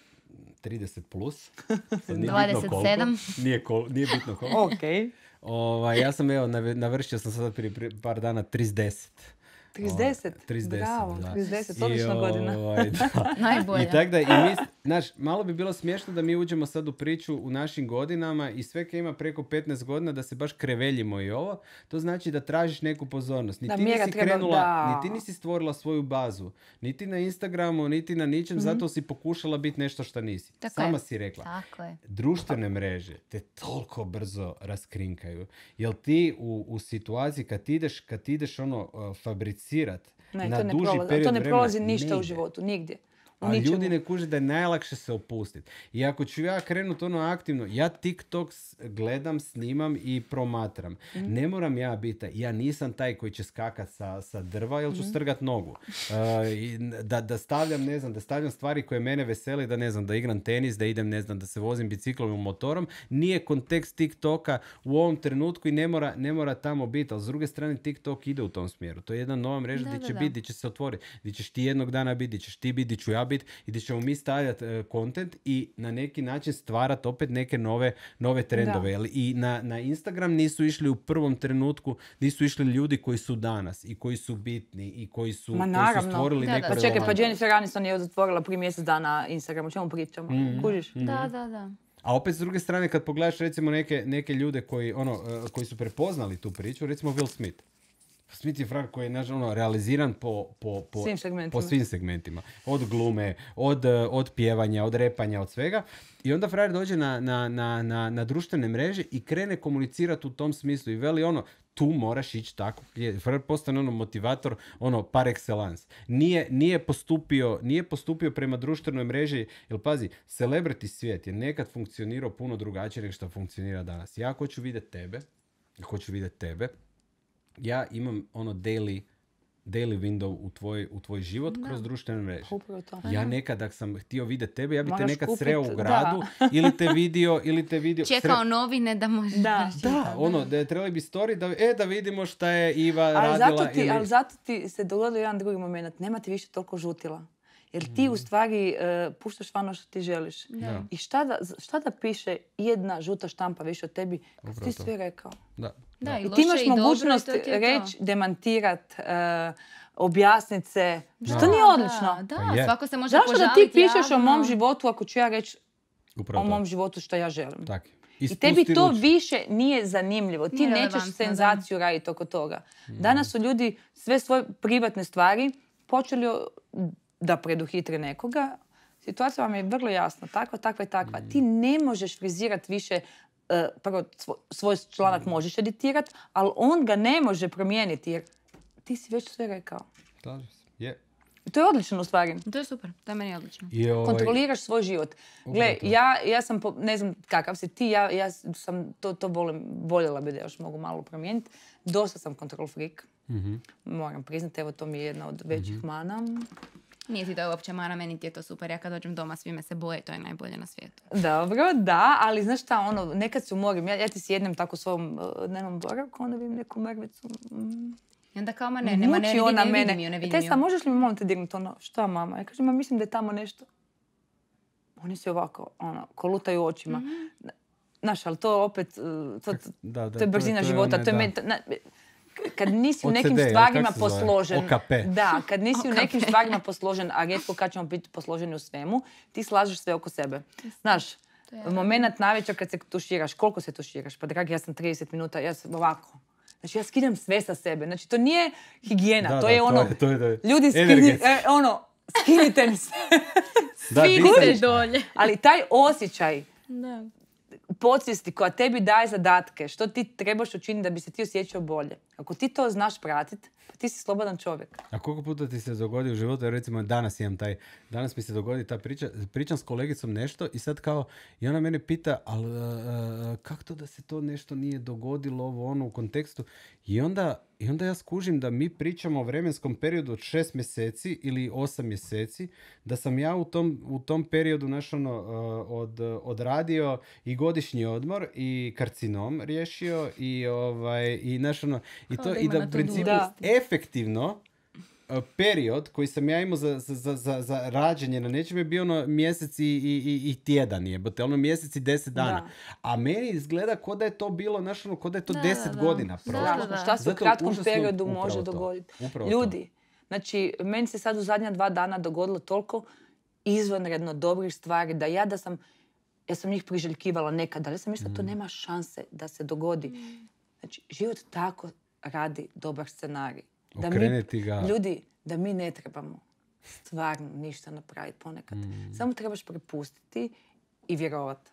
30 plus. nije 27. Bitno nije, kol, nije bitno koliko. okay. Ova, ja sam, evo, navršio sam sad prije par dana 30. 30? Ono, Bravo, 30, godina. I tak da, i mi, znaš, malo bi bilo smiješno da mi uđemo sad u priču u našim godinama i sve kad ima preko 15 godina da se baš kreveljimo i ovo, to znači da tražiš neku pozornost. Ni da, ti nisi krenula, da. ni ti nisi stvorila svoju bazu, niti na Instagramu, niti na ničem, mhm. zato si pokušala biti nešto što nisi. Tako Sama si rekla. Društvene mreže te toliko brzo raskrinkaju. Jel ti u, u situaciji kad ideš, kad ideš ono uh, komunicirati na duži prolazi, period vremena. To ne prolazi ništa ne u životu, nigdje. A ljudi ne kuže da je najlakše se opustiti. I ako ću ja krenuti ono aktivno, ja TikTok gledam, snimam i promatram. Mhm. Ne moram ja biti, ja nisam taj koji će skakat sa, sa drva ili ću mhm. strgat nogu. da, da stavljam, ne znam, da stavljam stvari koje mene veseli, da ne znam, da igram tenis, da idem, ne znam, da se vozim biciklom i motorom. Nije kontekst TikToka u ovom trenutku i ne mora, ne mora tamo biti. Ali s druge strane TikTok ide u tom smjeru. To je jedna nova mreža gdje će biti, gdje će se otvoriti. Gdje ćeš ti jednog dana biti, gdje ćeš ti biti, ću ja biti i gdje ćemo mi stavljati e, kontent i na neki način stvarati opet neke nove, nove trendove. I na, na Instagram nisu išli u prvom trenutku, nisu išli ljudi koji su danas i koji su bitni i koji su, Ma, koji stvorili Čekaj, pa Jennifer Aniston je zatvorila prije mjesec dana Instagram, o čemu pričamo? Mhm. Kužiš? Mhm. Da, da, da. A opet s druge strane kad pogledaš recimo neke, neke ljude koji, ono, e, koji su prepoznali tu priču, recimo Will Smith. Smith je frak koji je nažalost ono, realiziran po, po, po, svim segmentima. po svim segmentima. Od glume, od, e, od pjevanja, od repanja, od svega. I onda frajer dođe na, na, na, na, na društvene mreže i krene komunicirati u tom smislu i veli ono, tu moraš ići tako. Frajer postane ono motivator, ono, par excellence. Nije, nije, postupio, nije postupio prema društvenoj mreži, jer pazi, celebrity svijet je nekad funkcionirao puno drugačije nego što funkcionira danas. Ja hoću vidjeti tebe, hoću vidjeti tebe, ja imam ono daily daily window u tvoj, u tvoj život kroz društvene pa mreže. Ja nekad, ako sam htio vidjeti tebe, ja bih te nekad sreo u gradu ili te vidio... Ili te vidio Čekao novine da možeš... Da, da, ono, da trebali bi story da, e, da vidimo šta je Iva ali radila. Zato ti, ili... Ali zato ti se dogodilo jedan drugi moment. Nema ti više toliko žutila. Jer ti u mm. stvari e, puštaš vano što ti želiš. I šta da, piše jedna žuta štampa više od tebi kad Upravo ti sve rekao? Da. I, ti imaš mogućnost reći, demantirat, uh, se. Što nije odlično. Da, pa svako se može Zašto da ti pišeš o mom životu ako ću ja reći o mom životu što ja želim? Tak. I tebi to više nije zanimljivo. Ti nećeš senzaciju raditi oko toga. Mm. Danas su ljudi sve svoje privatne stvari počeli da preduhitri nekoga, situacija vam je vrlo jasna. Takva, takva i takva. Ti mm. ne možeš frizirati više e, prvo svoj članak mm. možeš editirati, ali on ga ne može promijeniti jer ti si već sve rekao. Slažem se. Je. To je odlično u stvari. To je super, to je meni odlično. Ovaj, Kontroliraš svoj život. Gle, ja, ja sam, ne znam kakav si ti, ja, sam, to, to volim, voljela bi da još mogu malo promijeniti. Dosta sam kontrol freak. Mhm. Moram priznati, evo to mi je jedna od većih mhm. mana. Nije ti to uopće mara meni ti je to super. Ja kad dođem doma svime se boje, to je najbolje na svijetu. Dobro, da, ali znaš šta, ono, nekad se umorim. Ja, ti sjednem tako svom uh, dnevnom boravku, onda vidim neku mrvicu. Mm. I onda kao, ma ne, nema, ne, vidim, ona ne, vidim, e, Ju, možeš li mi molim te dignuti ono, šta mama? Ja kažem, ma mislim da je tamo nešto. Oni se ovako, ono, kolutaju očima. mm Znaš, ali to opet, eh, to, je brzina života. To je, ono meni kad nisi u nekim stvarima posložen... Da, kad nisi u nekim stvarima posložen, a rijetko kad ćemo biti posloženi u svemu, ti slažeš sve oko sebe. Znaš, moment navečer kad se tuširaš, koliko se tuširaš? Pa dragi, ja sam 30 minuta, ja sam ovako. Znači, ja skidam sve sa sebe. Znači, to nije higijena, ono, to, je ono, Ljudi, skidi, e, ono, skinite mi se. dolje. Ali taj osjećaj da. podsvijesti koja tebi daje zadatke, što ti trebaš učiniti da bi se ti osjećao bolje, ako ti to znaš pratit, pa ti si slobodan čovjek. A koliko puta ti se dogodi u životu, recimo danas imam taj, danas mi se dogodi ta priča, pričam s kolegicom nešto i sad kao, i ona mene pita, ali e, e, kako to da se to nešto nije dogodilo, ovo ono u kontekstu, i onda, i onda ja skužim da mi pričamo o vremenskom periodu od šest mjeseci ili osam mjeseci, da sam ja u tom, u tom periodu naš ono, e, od, odradio i godišnji odmor i karcinom riješio i, ovaj, i naš ono, i, to, da i da u principu efektivno e, period koji sam ja imao za, za, za, za rađenje na nečem je bio ono mjesec i, i, i tjedan jebote, ono mjesec i deset dana. Da. A meni izgleda ko da je to bilo, znaš ono, da je to da, deset da, godina. Da, Šta se u kratkom periodu može dogoditi. Ljudi, znači, meni se sad u zadnja dva dana dogodilo toliko izvanredno dobrih stvari da ja da sam, ja sam njih priželjkivala nekad, ali sam mislila mm. to nema šanse da se dogodi. Mm. Znači, život tako radi dobar scenarij. Da mi, ga. Ljudi, da mi ne trebamo stvarno ništa napraviti ponekad. Mm. Samo trebaš prepustiti i vjerovati.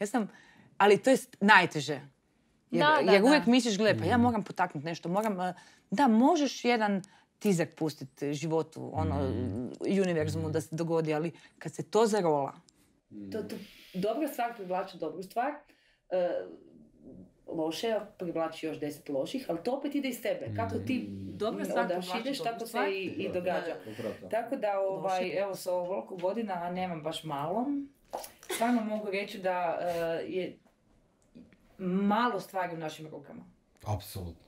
Ja sam, ali to je najteže. Jer, da, da, uvijek misliš, gle, pa ja mm. moram potaknuti nešto. Moram, eh, da, možeš jedan tizak pustiti životu, ono, mm. univerzumu da se dogodi, ali kad se to zarola... To, to dobra stvar privlači dobru stvar. Eh, loše, privlači još deset loših, ali to opet ide iz tebe. Kako ti mm. dobro ideš, tako se i, događa. Tako da, ovaj, evo, sa ovoliko godina, a nemam baš malo, stvarno mogu reći da eh, je malo stvari u našim rukama. Apsolutno.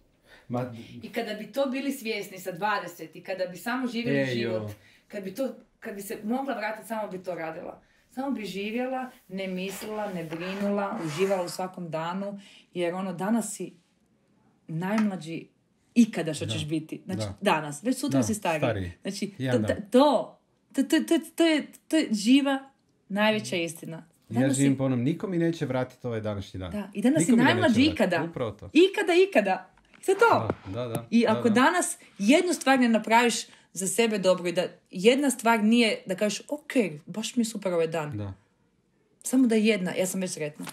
Ma... I kada bi to bili svjesni sa 20 i kada bi samo živjeli e, život, kad bi, kad bi se mogla vratiti, samo bi to radila. Samo bi živjela, ne mislila, ne brinula, uživala u svakom danu, jer ono, danas si najmlađi ikada što ćeš biti. Znači, danas. Već sutra si Stari. Znači, to, to, je, to je živa najveća istina. ja živim po onom, niko mi neće vratiti ovaj današnji dan. Da. I danas si najmlađi ikada. Ikada, ikada. to. I ako danas jednu stvar ne napraviš za sebe dobro i da jedna stvar nije da kažeš ok, baš mi je super ovaj dan. Da. Samo da jedna, ja sam već sretna.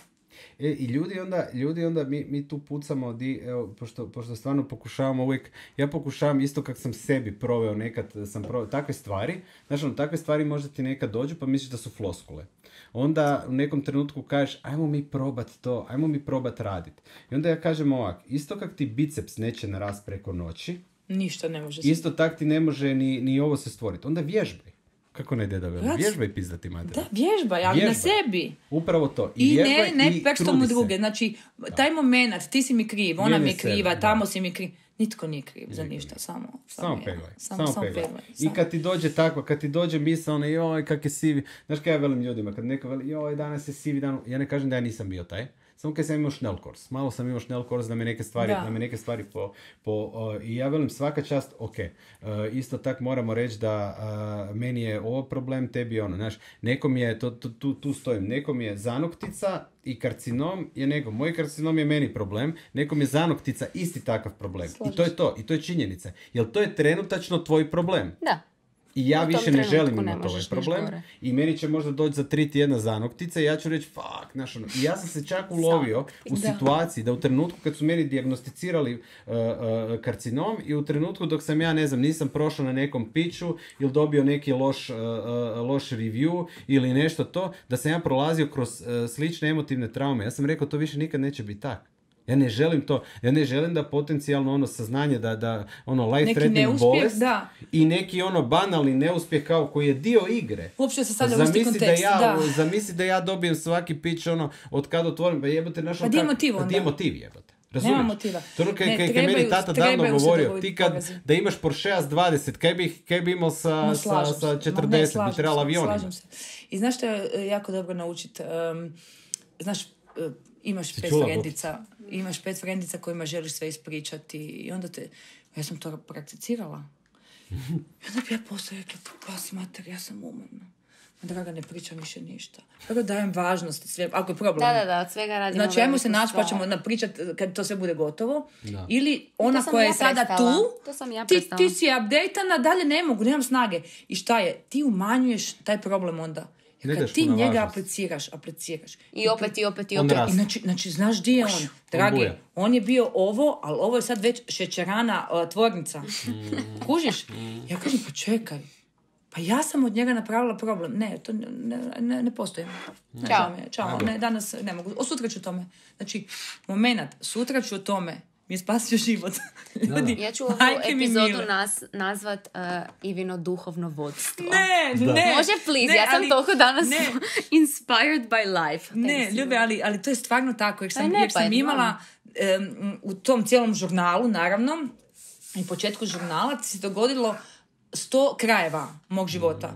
E, I ljudi onda, ljudi onda mi, mi tu pucamo, di, evo, pošto, pošto stvarno pokušavamo uvijek, ja pokušavam isto kak sam sebi proveo nekad, sam proveo takve stvari, znaš ono, takve stvari možda ti nekad dođu pa misliš da su floskule. Onda u nekom trenutku kažeš, ajmo mi probat to, ajmo mi probat radit. I onda ja kažem ovak, isto kak ti biceps neće narast preko noći, Ništa ne može Isto tak ti ne može ni, ni ovo se stvoriti. Onda vježbaj. Kako ne deda veli? Vježbaj pizdati mater. Da, vježbaj, ali na sebi. Upravo to. I, I ne, druge. Znači, taj moment, ti si mi kriv, ona mi je kriva, tamo da. si mi kriv. Nitko nije kriv za ništa, samo... Samo, samo Samo, I kad ti dođe tako, kad ti dođe misla ono, joj, kak je sivi. Znaš kaj ja velim ljudima, kad neko veli, joj, danas je sivi dan, ja ne kažem da ja nisam bio taj. Samo kad sam imao šnel Malo sam imao šnel da me neke stvari, da. neke stvari po... po I ja velim svaka čast, ok. E, isto tak moramo reći da e, meni je ovo problem, tebi ono. Znaš, nekom je, to, tu, tu stojim, nekom je zanoktica i karcinom je nego Moj karcinom je meni problem, nekom je zanoktica isti takav problem. I to je to, i to je činjenica. Jer to je trenutačno tvoj problem. Da. I ja više ne želim imati ovaj problem. I meni će možda doći za tri tjedna zanoktice i ja ću reći fuck, znaš ono. I ja sam se čak ulovio u situaciji da u trenutku kad su meni dijagnosticirali e, e, karcinom i u trenutku dok sam ja, ne znam, nisam prošao na nekom piću ili dobio neki loš, e, loš review ili nešto to, da sam ja prolazio kroz slične emotivne traume. Ja sam rekao to više nikad neće biti tak. Ja ne želim to, ja ne želim da potencijalno ono saznanje da, da ono life threatening bolest da. i neki ono banalni neuspjeh kao koji je dio igre. Uopće se sad zamisli kontekst, da, ja, da. Zamisli da ja dobijem svaki pitch ono od kad otvorim, pa jebote našo Pa di je motiv onda? Pa di je motiv jebote. Razumiješ? Nema motiva. To ono kaj, kaj, kaj meni tata davno govorio, ti kad da imaš Porsche S20, kaj bi, kaj bi imao sa, no, sa, sa 40, bi trebalo avionima. Slažem se. I znaš što je e, jako dobro naučit? Um, znaš, e, imaš pet frendica imaš pet frendica kojima želiš sve ispričati i onda te, ja sam to prakticirala. I onda bi ja poslije rekla, pa si mater, ja sam umorna. Draga, ne pričam više ništa. Prvo dajem važnost sve, ako je problem. Da, da, da, od svega radimo. Znači, ajmo se naći pa ćemo pričat kad to sve bude gotovo. Da. Ili ona koja je sada tu, to sam ja ti, ti si update-ana, dalje ne mogu, nemam snage. I šta je? Ti umanjuješ taj problem onda. Jer kad ti njega apliciraš, apliciraš. I opet, i opet, i opet. znači, znači, znaš gdje je on, dragi. On, je bio ovo, ali ovo je sad već šećerana e, tvornica. Mm. Kužiš? Mm. Ja kažem, pa Pa ja sam od njega napravila problem. Ne, to ne, ne, ne postoji. Ne, čao. Čao. Ne, danas ne mogu. O, sutra ću o tome. Znači, moment, sutra ću o tome mi je spasio život. Ljudi, Ja ću ovu epizodu nas, nazvat uh, Ivino duhovno vodstvo. Ne, ne. Može, please, ja sam toliko danas inspired by life. Ne, Ljube, ali, ali to je stvarno tako. Jer sam, pa imala u tom cijelom žurnalu, naravno, i početku žurnala se dogodilo sto krajeva mog života.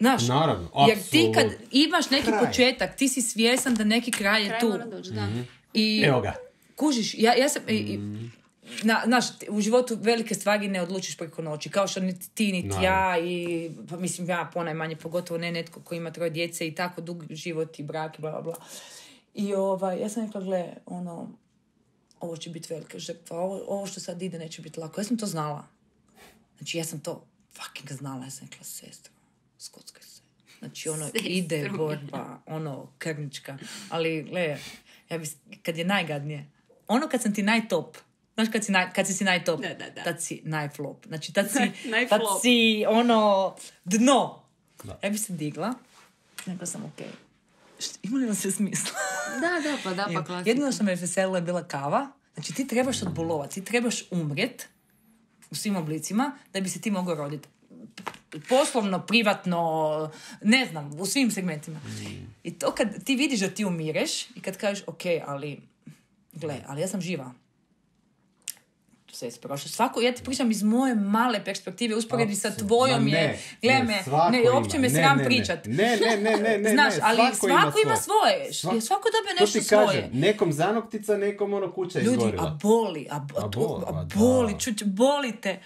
Znaš, Naravno, jer ti kad imaš neki početak, ti si svjesan da neki kraj je kraj tu. Doći, mhm. I, Evo ga. Kužiš, ja, ja sam... Mm. Na, znaš, u životu velike stvari ne odlučiš preko noći, kao što niti ti, niti ja i, pa mislim ja ponajmanje, pogotovo ne netko koji ima troje djece i tako dug život i brak i bla, bla. I ovaj, ja sam rekla, gle, ono, ovo će biti velika žrtva, ovo, što sad ide neće biti lako. Ja sam to znala. Znači, ja sam to fucking znala, ja sam rekla, sestra, skockaj se. Znači, ono, ide borba, ono, krnička. Ali, gle, ja bi, kad je najgadnije, ono kad sam ti najtop, znaš kad si, naj, kad si, si najtop, da, da, da. tad si najflop. Znači tad si, tad si ono dno. Da. Ja bi se digla, nego sam ok. Okay. ima li vam se smisla? da, da, pa da, pa klasika. Jedino što me veselila je bila kava. Znači ti trebaš odbolovati. ti trebaš umret u svim oblicima da bi se ti mogao roditi. Poslovno, privatno, ne znam, u svim segmentima. Mm. I to kad ti vidiš da ti umireš i kad kažeš ok, ali gle, ali ja sam živa. Sve prošlo. Svako, ja ti pričam iz moje male perspektive, usporedi sa tvojom je, gle me, ne, uopće me sram pričat. Ne, ne, ne, ne, ne, Znaš, ali svako, ima svoje, svako, svako dobije nešto svoje. To ti kažem, nekom zanoktica, nekom ono kuća Ljudi, izgorila. Ljudi, a boli, a, boli, čuć, bolite.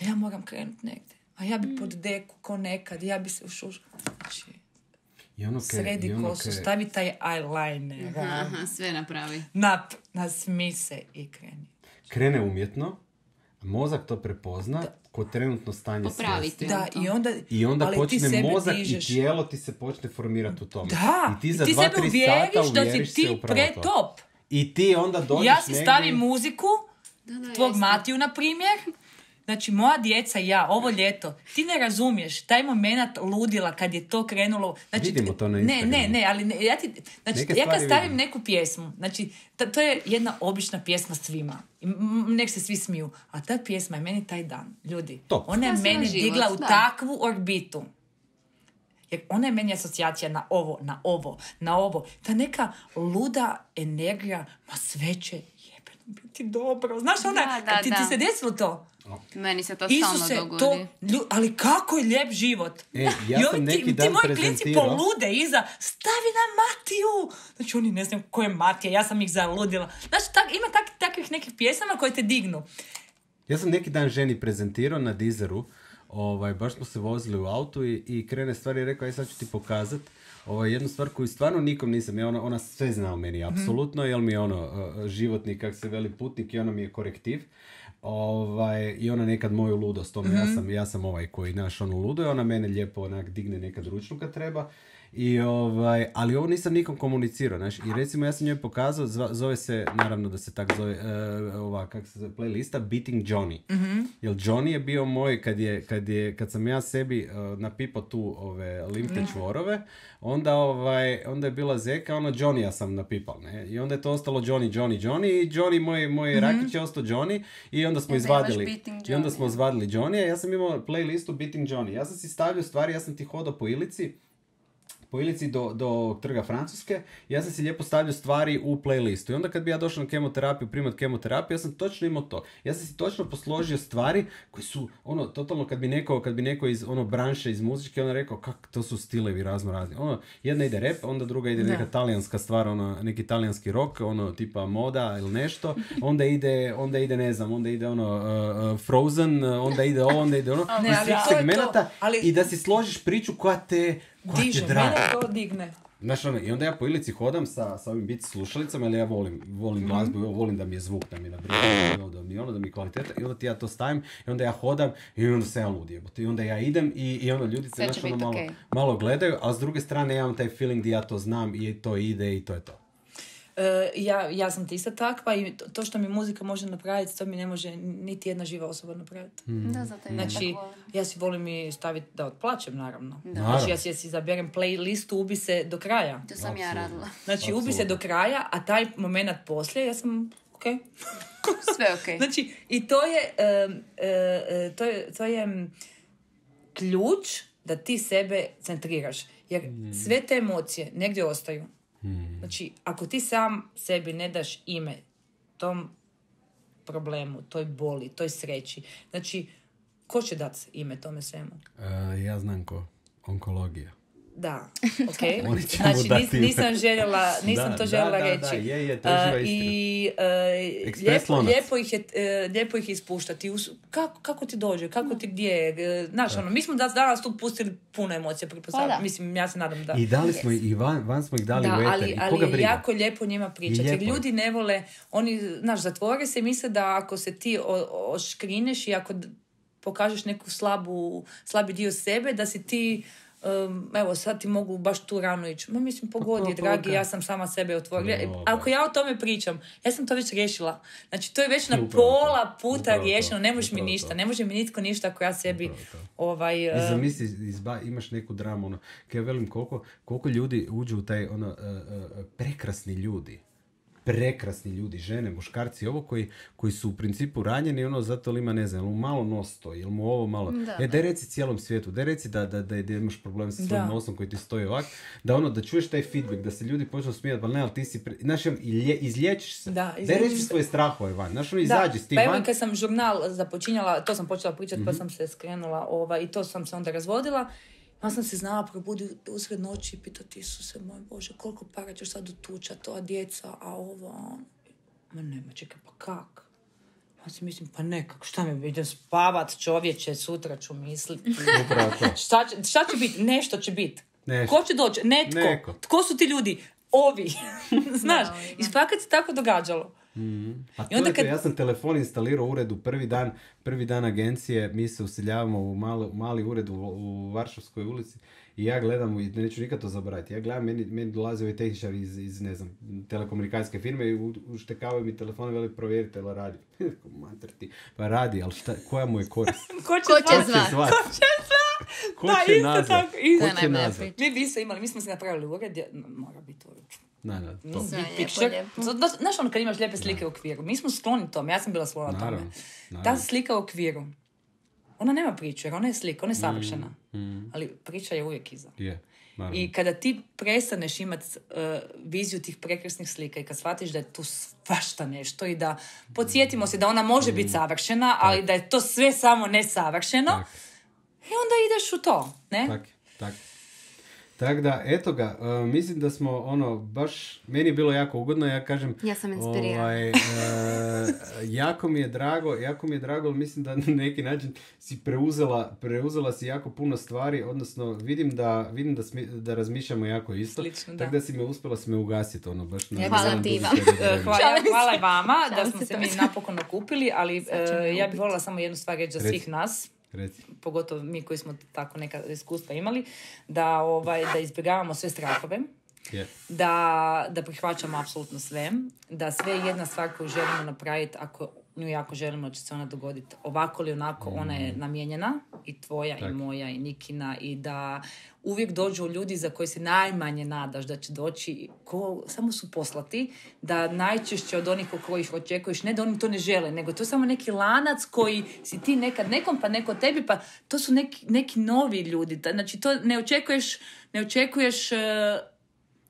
A ja moram krenut negdje. A ja bi pod deku, ko nekad, ja bi se i ono ke, sredi i ono kosu, stavi taj eyeliner. Aha, ono. sve napravi. Nap, nasmi se i kreni. Krene umjetno, mozak to prepozna, da. kod trenutno stanje Popraviti. svijesti. Da, i onda, I onda ali počne ti mozak i tijelo ti se počne formirati u tome. Da, i ti, za I ti dva, sebe uvjeriš da si ti pre top. I ti onda dođeš Ja si negdje... muziku, da, da, tvog Matiju, na primjer, Znači, moja djeca i ja, ovo ljeto, ti ne razumiješ taj moment ludila kad je to krenulo. Znači, Vidimo to na Ne, ne, ne, ali ne, ja ti, znači, ja kad stavim neku pjesmu, znači, to je jedna obična pjesma svima. I nek se svi smiju. A ta pjesma je meni taj dan, ljudi. To. Ona je meni život, digla u takvu orbitu. Jer ona je meni asocijacija na ovo, na ovo, na ovo. Ta neka luda energija, ma sve će jebeno biti dobro. Znaš, ona, da, ti, ti se desilo to? Meni se to stalno dogodi. To, ali kako je lijep život. E, ja sam ti, ti moji klinci polude iza, stavi na Matiju. Znači oni ne znam ko je Matija, ja sam ih zaludila. Znači tak, ima tak, takvih nekih pjesama koje te dignu. Ja sam neki dan ženi prezentirao na Dizeru. Ovaj, baš smo se vozili u autu i, krene stvari i rekao, aj e, sad ću ti pokazat Ovaj, jednu stvar koju stvarno nikom nisam, ja ona, ona sve zna o meni, apsolutno, jer mi je ono eh, životnik kak se veli, putnik i ona mi je korektiv. Ovaj, I ona nekad moju ludost, ono, mm ja, mhm. sam, ja sam ovaj koji, naš ono ludo, ona mene lijepo onak digne nekad ručnu kad treba i ovaj, ali ovo nisam nikom komunicirao, znaš. I recimo ja sam njoj pokazao, zove se, naravno da se tak zove, uh, ova, kak se zove, playlista, Beating Johnny. mm Jer Johnny je bio moj, kad, je, kad, je, kad sam ja sebi uh, eh, napipao tu ove limte mhm. čvorove, onda, ovaj, onda je bila zeka, ono Johnny sam napipao, ne. I onda je to ostalo Johnny, Johnny, Johnny i Johnny, moj, moj mhm. rakić je ostao Johnny i onda smo I izvadili. I onda smo izvadili Johnny, ja sam imao playlistu Beating Johnny. Ja sam si stavio stvari, ja sam ti hodao po ilici, po Ilici do, do trga Francuske, ja sam si lijepo stavio stvari u playlistu. I onda kad bi ja došao na kemoterapiju, primat kemoterapiju, ja sam točno imao to. Ja sam si točno posložio stvari koje su, ono, totalno kad bi neko, kad bi neko iz, ono, branše, iz muzičke, ono rekao, kak, to su stilevi razno razni. Ono, jedna ide rep, onda druga ide neka talijanska stvar, ono, neki talijanski rock, ono, tipa moda ili nešto, onda ide, onda ide, ne znam, onda ide, ono, uh, uh Frozen, uh, onda ide ovo, onda ide ono, ne, i da si složiš priču koja te koja Diže, mene to digne. Znaš, ono, i onda ja po ilici hodam sa, sa ovim bit slušalicama, jer ja volim, volim mhm. glazbu, volim da mi je zvuk, da mi je nabrije, mhm. da mi je ono, da mi kvaliteta, i onda ti ja to stavim, i onda ja hodam, i onda se ja ludi, i onda ja idem, i, i onda ljudi se, znaš, ono, malo, malo gledaju, a s druge strane ja imam taj feeling gdje ja to znam, i to ide, i to je to. E, ja, ja sam ti isto takva i to što mi muzika može napraviti, to mi ne može niti jedna živa osoba napraviti. Mm. Da, zato znači, ja si volim i staviti da odplaćem naravno. Znači, ja si, ja si izaberem playlistu, ubi se do kraja. To sam ja radila. Znači, ubi se do kraja, a taj moment poslije, ja sam, ok. Sve ok. znači, i to je, e, e, to je, to je ključ da ti sebe centriraš. Jer mm. sve te emocije negdje ostaju. Hmm. Znači, ako ti sam sebi ne daš ime tom problemu, toj boli, toj sreći, znači, ko će dati ime tome svemu? E, ja znam ko. Onkologija. Da, ok. Znači, nisam željela, nisam to željela da, reći. Da, je, je, to je uh, I uh, lijepo, ih je, e, ih ispuštati. kako, kako ti dođe, kako ti gdje. E, znaš, ono, mi smo danas tu pustili puno emocija, pretpostavljam. Pa Mislim, ja se nadam da. I dali smo i van, van smo ih dali da, u eter. ali, ali jako lijepo njima pričati. Jer ljudi ne vole, oni, znaš, zatvore se misle da ako se ti oškrineš i ako pokažeš neku slabu, slabi dio sebe, da si ti um, evo sad ti mogu baš tu rano ići. Ma mislim pa pogodi, dragi, ja sam sama sebe otvorila. E, ako ja o tome pričam, ja sam to već riješila. Znači to je već na upravo pola puta riješeno, ne možeš mi ništa, ne može mi nitko ništa ako ja sebi ovaj... Uh... Zamisli, izba, imaš neku dramu, ono, kaj velim koliko, koliko ljudi uđu u taj, ono, e, e, prekrasni ljudi prekrasni ljudi, žene, muškarci, ovo koji, koji su u principu ranjeni, ono zato li ima, ne znam, malo nos to, ili mu ovo malo... Da, e, daj reci cijelom svijetu, daj reci da, da, da, imaš problem sa svojim nosom koji ti stoji ovak, da ono, da čuješ taj feedback, da se ljudi počnu smijati, pa ne, ali ti si... Pre... Znaš, ono, izlječiš se, da, daj svoje strahove van, znaš, ono, izađi s tim Pa evo, kad sam žurnal započinjala, to sam počela pričati, pa mhm. sam se skrenula ova, i to sam se onda razvodila, Ma sam se znala probudi usred noći i pitati Isuse moj Bože, koliko para ćeš sad utučati, to, djeca, a ovo, ono. Ma nema, čekaj, pa kak? Ja si mislim, pa nekako, šta mi idem spavat čovječe, sutra ću misliti. šta, će, šta će biti? Nešto će biti. Ko će doći? Netko. Tko su ti ljudi? Ovi. Znaš, no, i se tako događalo. Mm. A pa I onda kad... ja sam telefon instalirao uredu prvi dan, prvi dan agencije, mi se useljavamo u mali, mali ured u, u Varšavskoj ulici i ja gledam, i neću nikad to zaboraviti, ja gledam, meni, dolazi dolaze ovaj tehničar iz, iz, ne znam, telekomunikacijske firme i uštekavaju mi telefon i veli provjerite ili radi. ti, pa radi, ali šta, koja mu je korist? ko će, Ko će Ko će Mi bi imali, mi smo se napravili ured, mora biti ured ne, to. Znaš ono kad imaš lijepe slike u okviru, mi smo skloni tome, ja sam bila sklona tome. Ta slika u okviru, ona nema priču, jer ona je slika, ona je mm, savršena. Mm. Ali priča je uvijek iza. I kada ti prestaneš imati uh, viziju tih prekrasnih slika i kad shvatiš da je tu svašta nešto i da podsjetimo se da ona može biti mm. savršena, ali da je to sve samo nesavršeno, i e onda ideš u to. Ne? Tak, tak. Tako da, eto ga, e, mislim da smo ono, baš, meni je bilo jako ugodno, ja kažem... sam ovaj, e, jako mi je drago, jako mi je drago, mislim da na neki način si preuzela, preuzela si jako puno stvari, odnosno vidim da, vidim da, da razmišljamo jako isto. Tako da si me uspjela ugasiti, ono, baš... hvala ti vam. hvala, hvala vama da smo se mi napokon okupili, ali e, ja bih voljela samo jednu stvar za svih nas Reci. pogotovo mi koji smo tako neka iskustva imali, da, ovaj, da izbjegavamo sve strahove, Da, da prihvaćamo apsolutno sve, da sve jedna stvar koju želimo napraviti, ako nju jako želimo, će se ona dogoditi ovako ili onako, mm. ona je mm. namijenjena i tvoja i moja i Nikina i da uvijek dođu ljudi za koje se najmanje nadaš da će doći, ko, samo su poslati, da najčešće od onih od kojih očekuješ, ne da oni to ne žele, nego to je samo neki lanac koji si ti nekad nekom, pa neko tebi, pa to su neki, neki novi ljudi. Znači, to ne očekuješ, ne očekuješ e,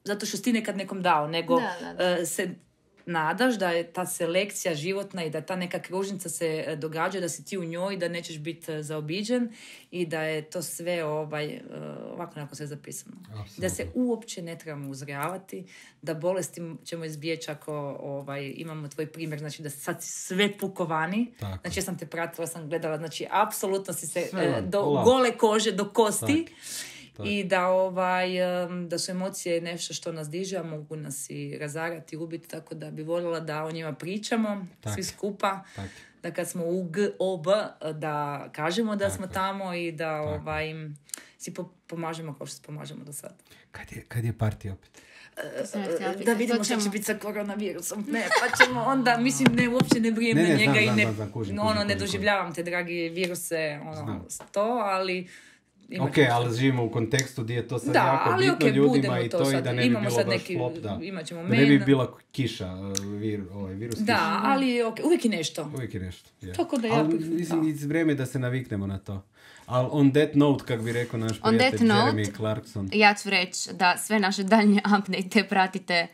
zato što si ti nekad nekom dao, nego e, se nadaš da je ta selekcija životna i da ta neka kružnica se e, događa, da si ti u njoj, da nećeš biti e, zaobiđen i da je to sve ovaj, e, ovako nekako sve zapisano. Da se uopće ne trebamo uzravati, da bolesti ćemo izbjeći ako ovaj, imamo tvoj primjer, znači da sad sve pukovani. Tako. Znači ja sam te pratila, sam gledala, znači apsolutno si se do gole kože, do kosti i da, ovaj, da su emocije nešto što nas diže, a mogu nas i razarati, ubiti, tako da bi voljela da o njima pričamo, svi skupa. Da kad smo u ob da kažemo da smo tamo i da ovaj, si pomažemo kao što pomažemo do sada. Kad je, kad je parti opet? E, e, e, da vidimo što će biti sa koronavirusom. Ne, pa ćemo onda, mislim, ne, uopće ne brijem na njega i ne, ono, ne doživljavam te dragi viruse, ono, to, ali Ok, ali živimo u kontekstu gdje je to sad da, jako ali, bitno okay, ljudima i to, sad, i da ne bi imamo bilo sad baš neki, flop, da. Imat ćemo da ne bi bila kiša, uh, vir, ovaj, virus Da, kiša. ali okay, uvijek je nešto. Uvijek je nešto, yeah. Tako da ja... mislim, vrijeme da se naviknemo na to. Ali on that note, kako bi rekao naš prijatelj Jeremy Clarkson. Ja ću reći da sve naše daljnje update pratite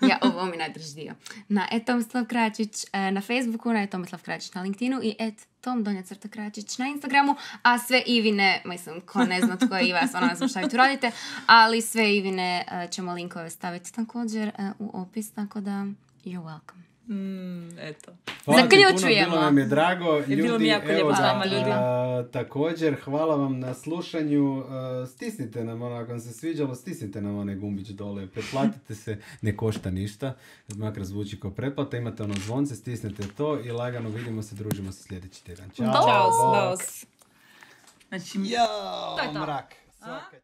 ja, ovo mi najdrži dio. Na e Kračić e, na Facebooku, na Etomislav Kračić na LinkedInu i et Tom Donja Crta Kračić na Instagramu, a sve Ivine, mislim, ko ne zna tko je Iva, ona ne znam šta vi tu radite, ali sve Ivine e, ćemo linkove staviti također e, u opis, tako da you're welcome. Mm, eto. Zaključujemo. bilo nam je drago. Ljudi, bilo mi jako također, hvala vam na slušanju. E, stisnite nam, ono, ako vam se sviđalo, stisnite nam onaj gumbić dole. Pretplatite se, ne košta ništa. Makar zvuči kao pretplata. Imate ono zvonce, stisnite to i lagano vidimo se, družimo se sljedeći tjedan. Ćao. Znači, mrak.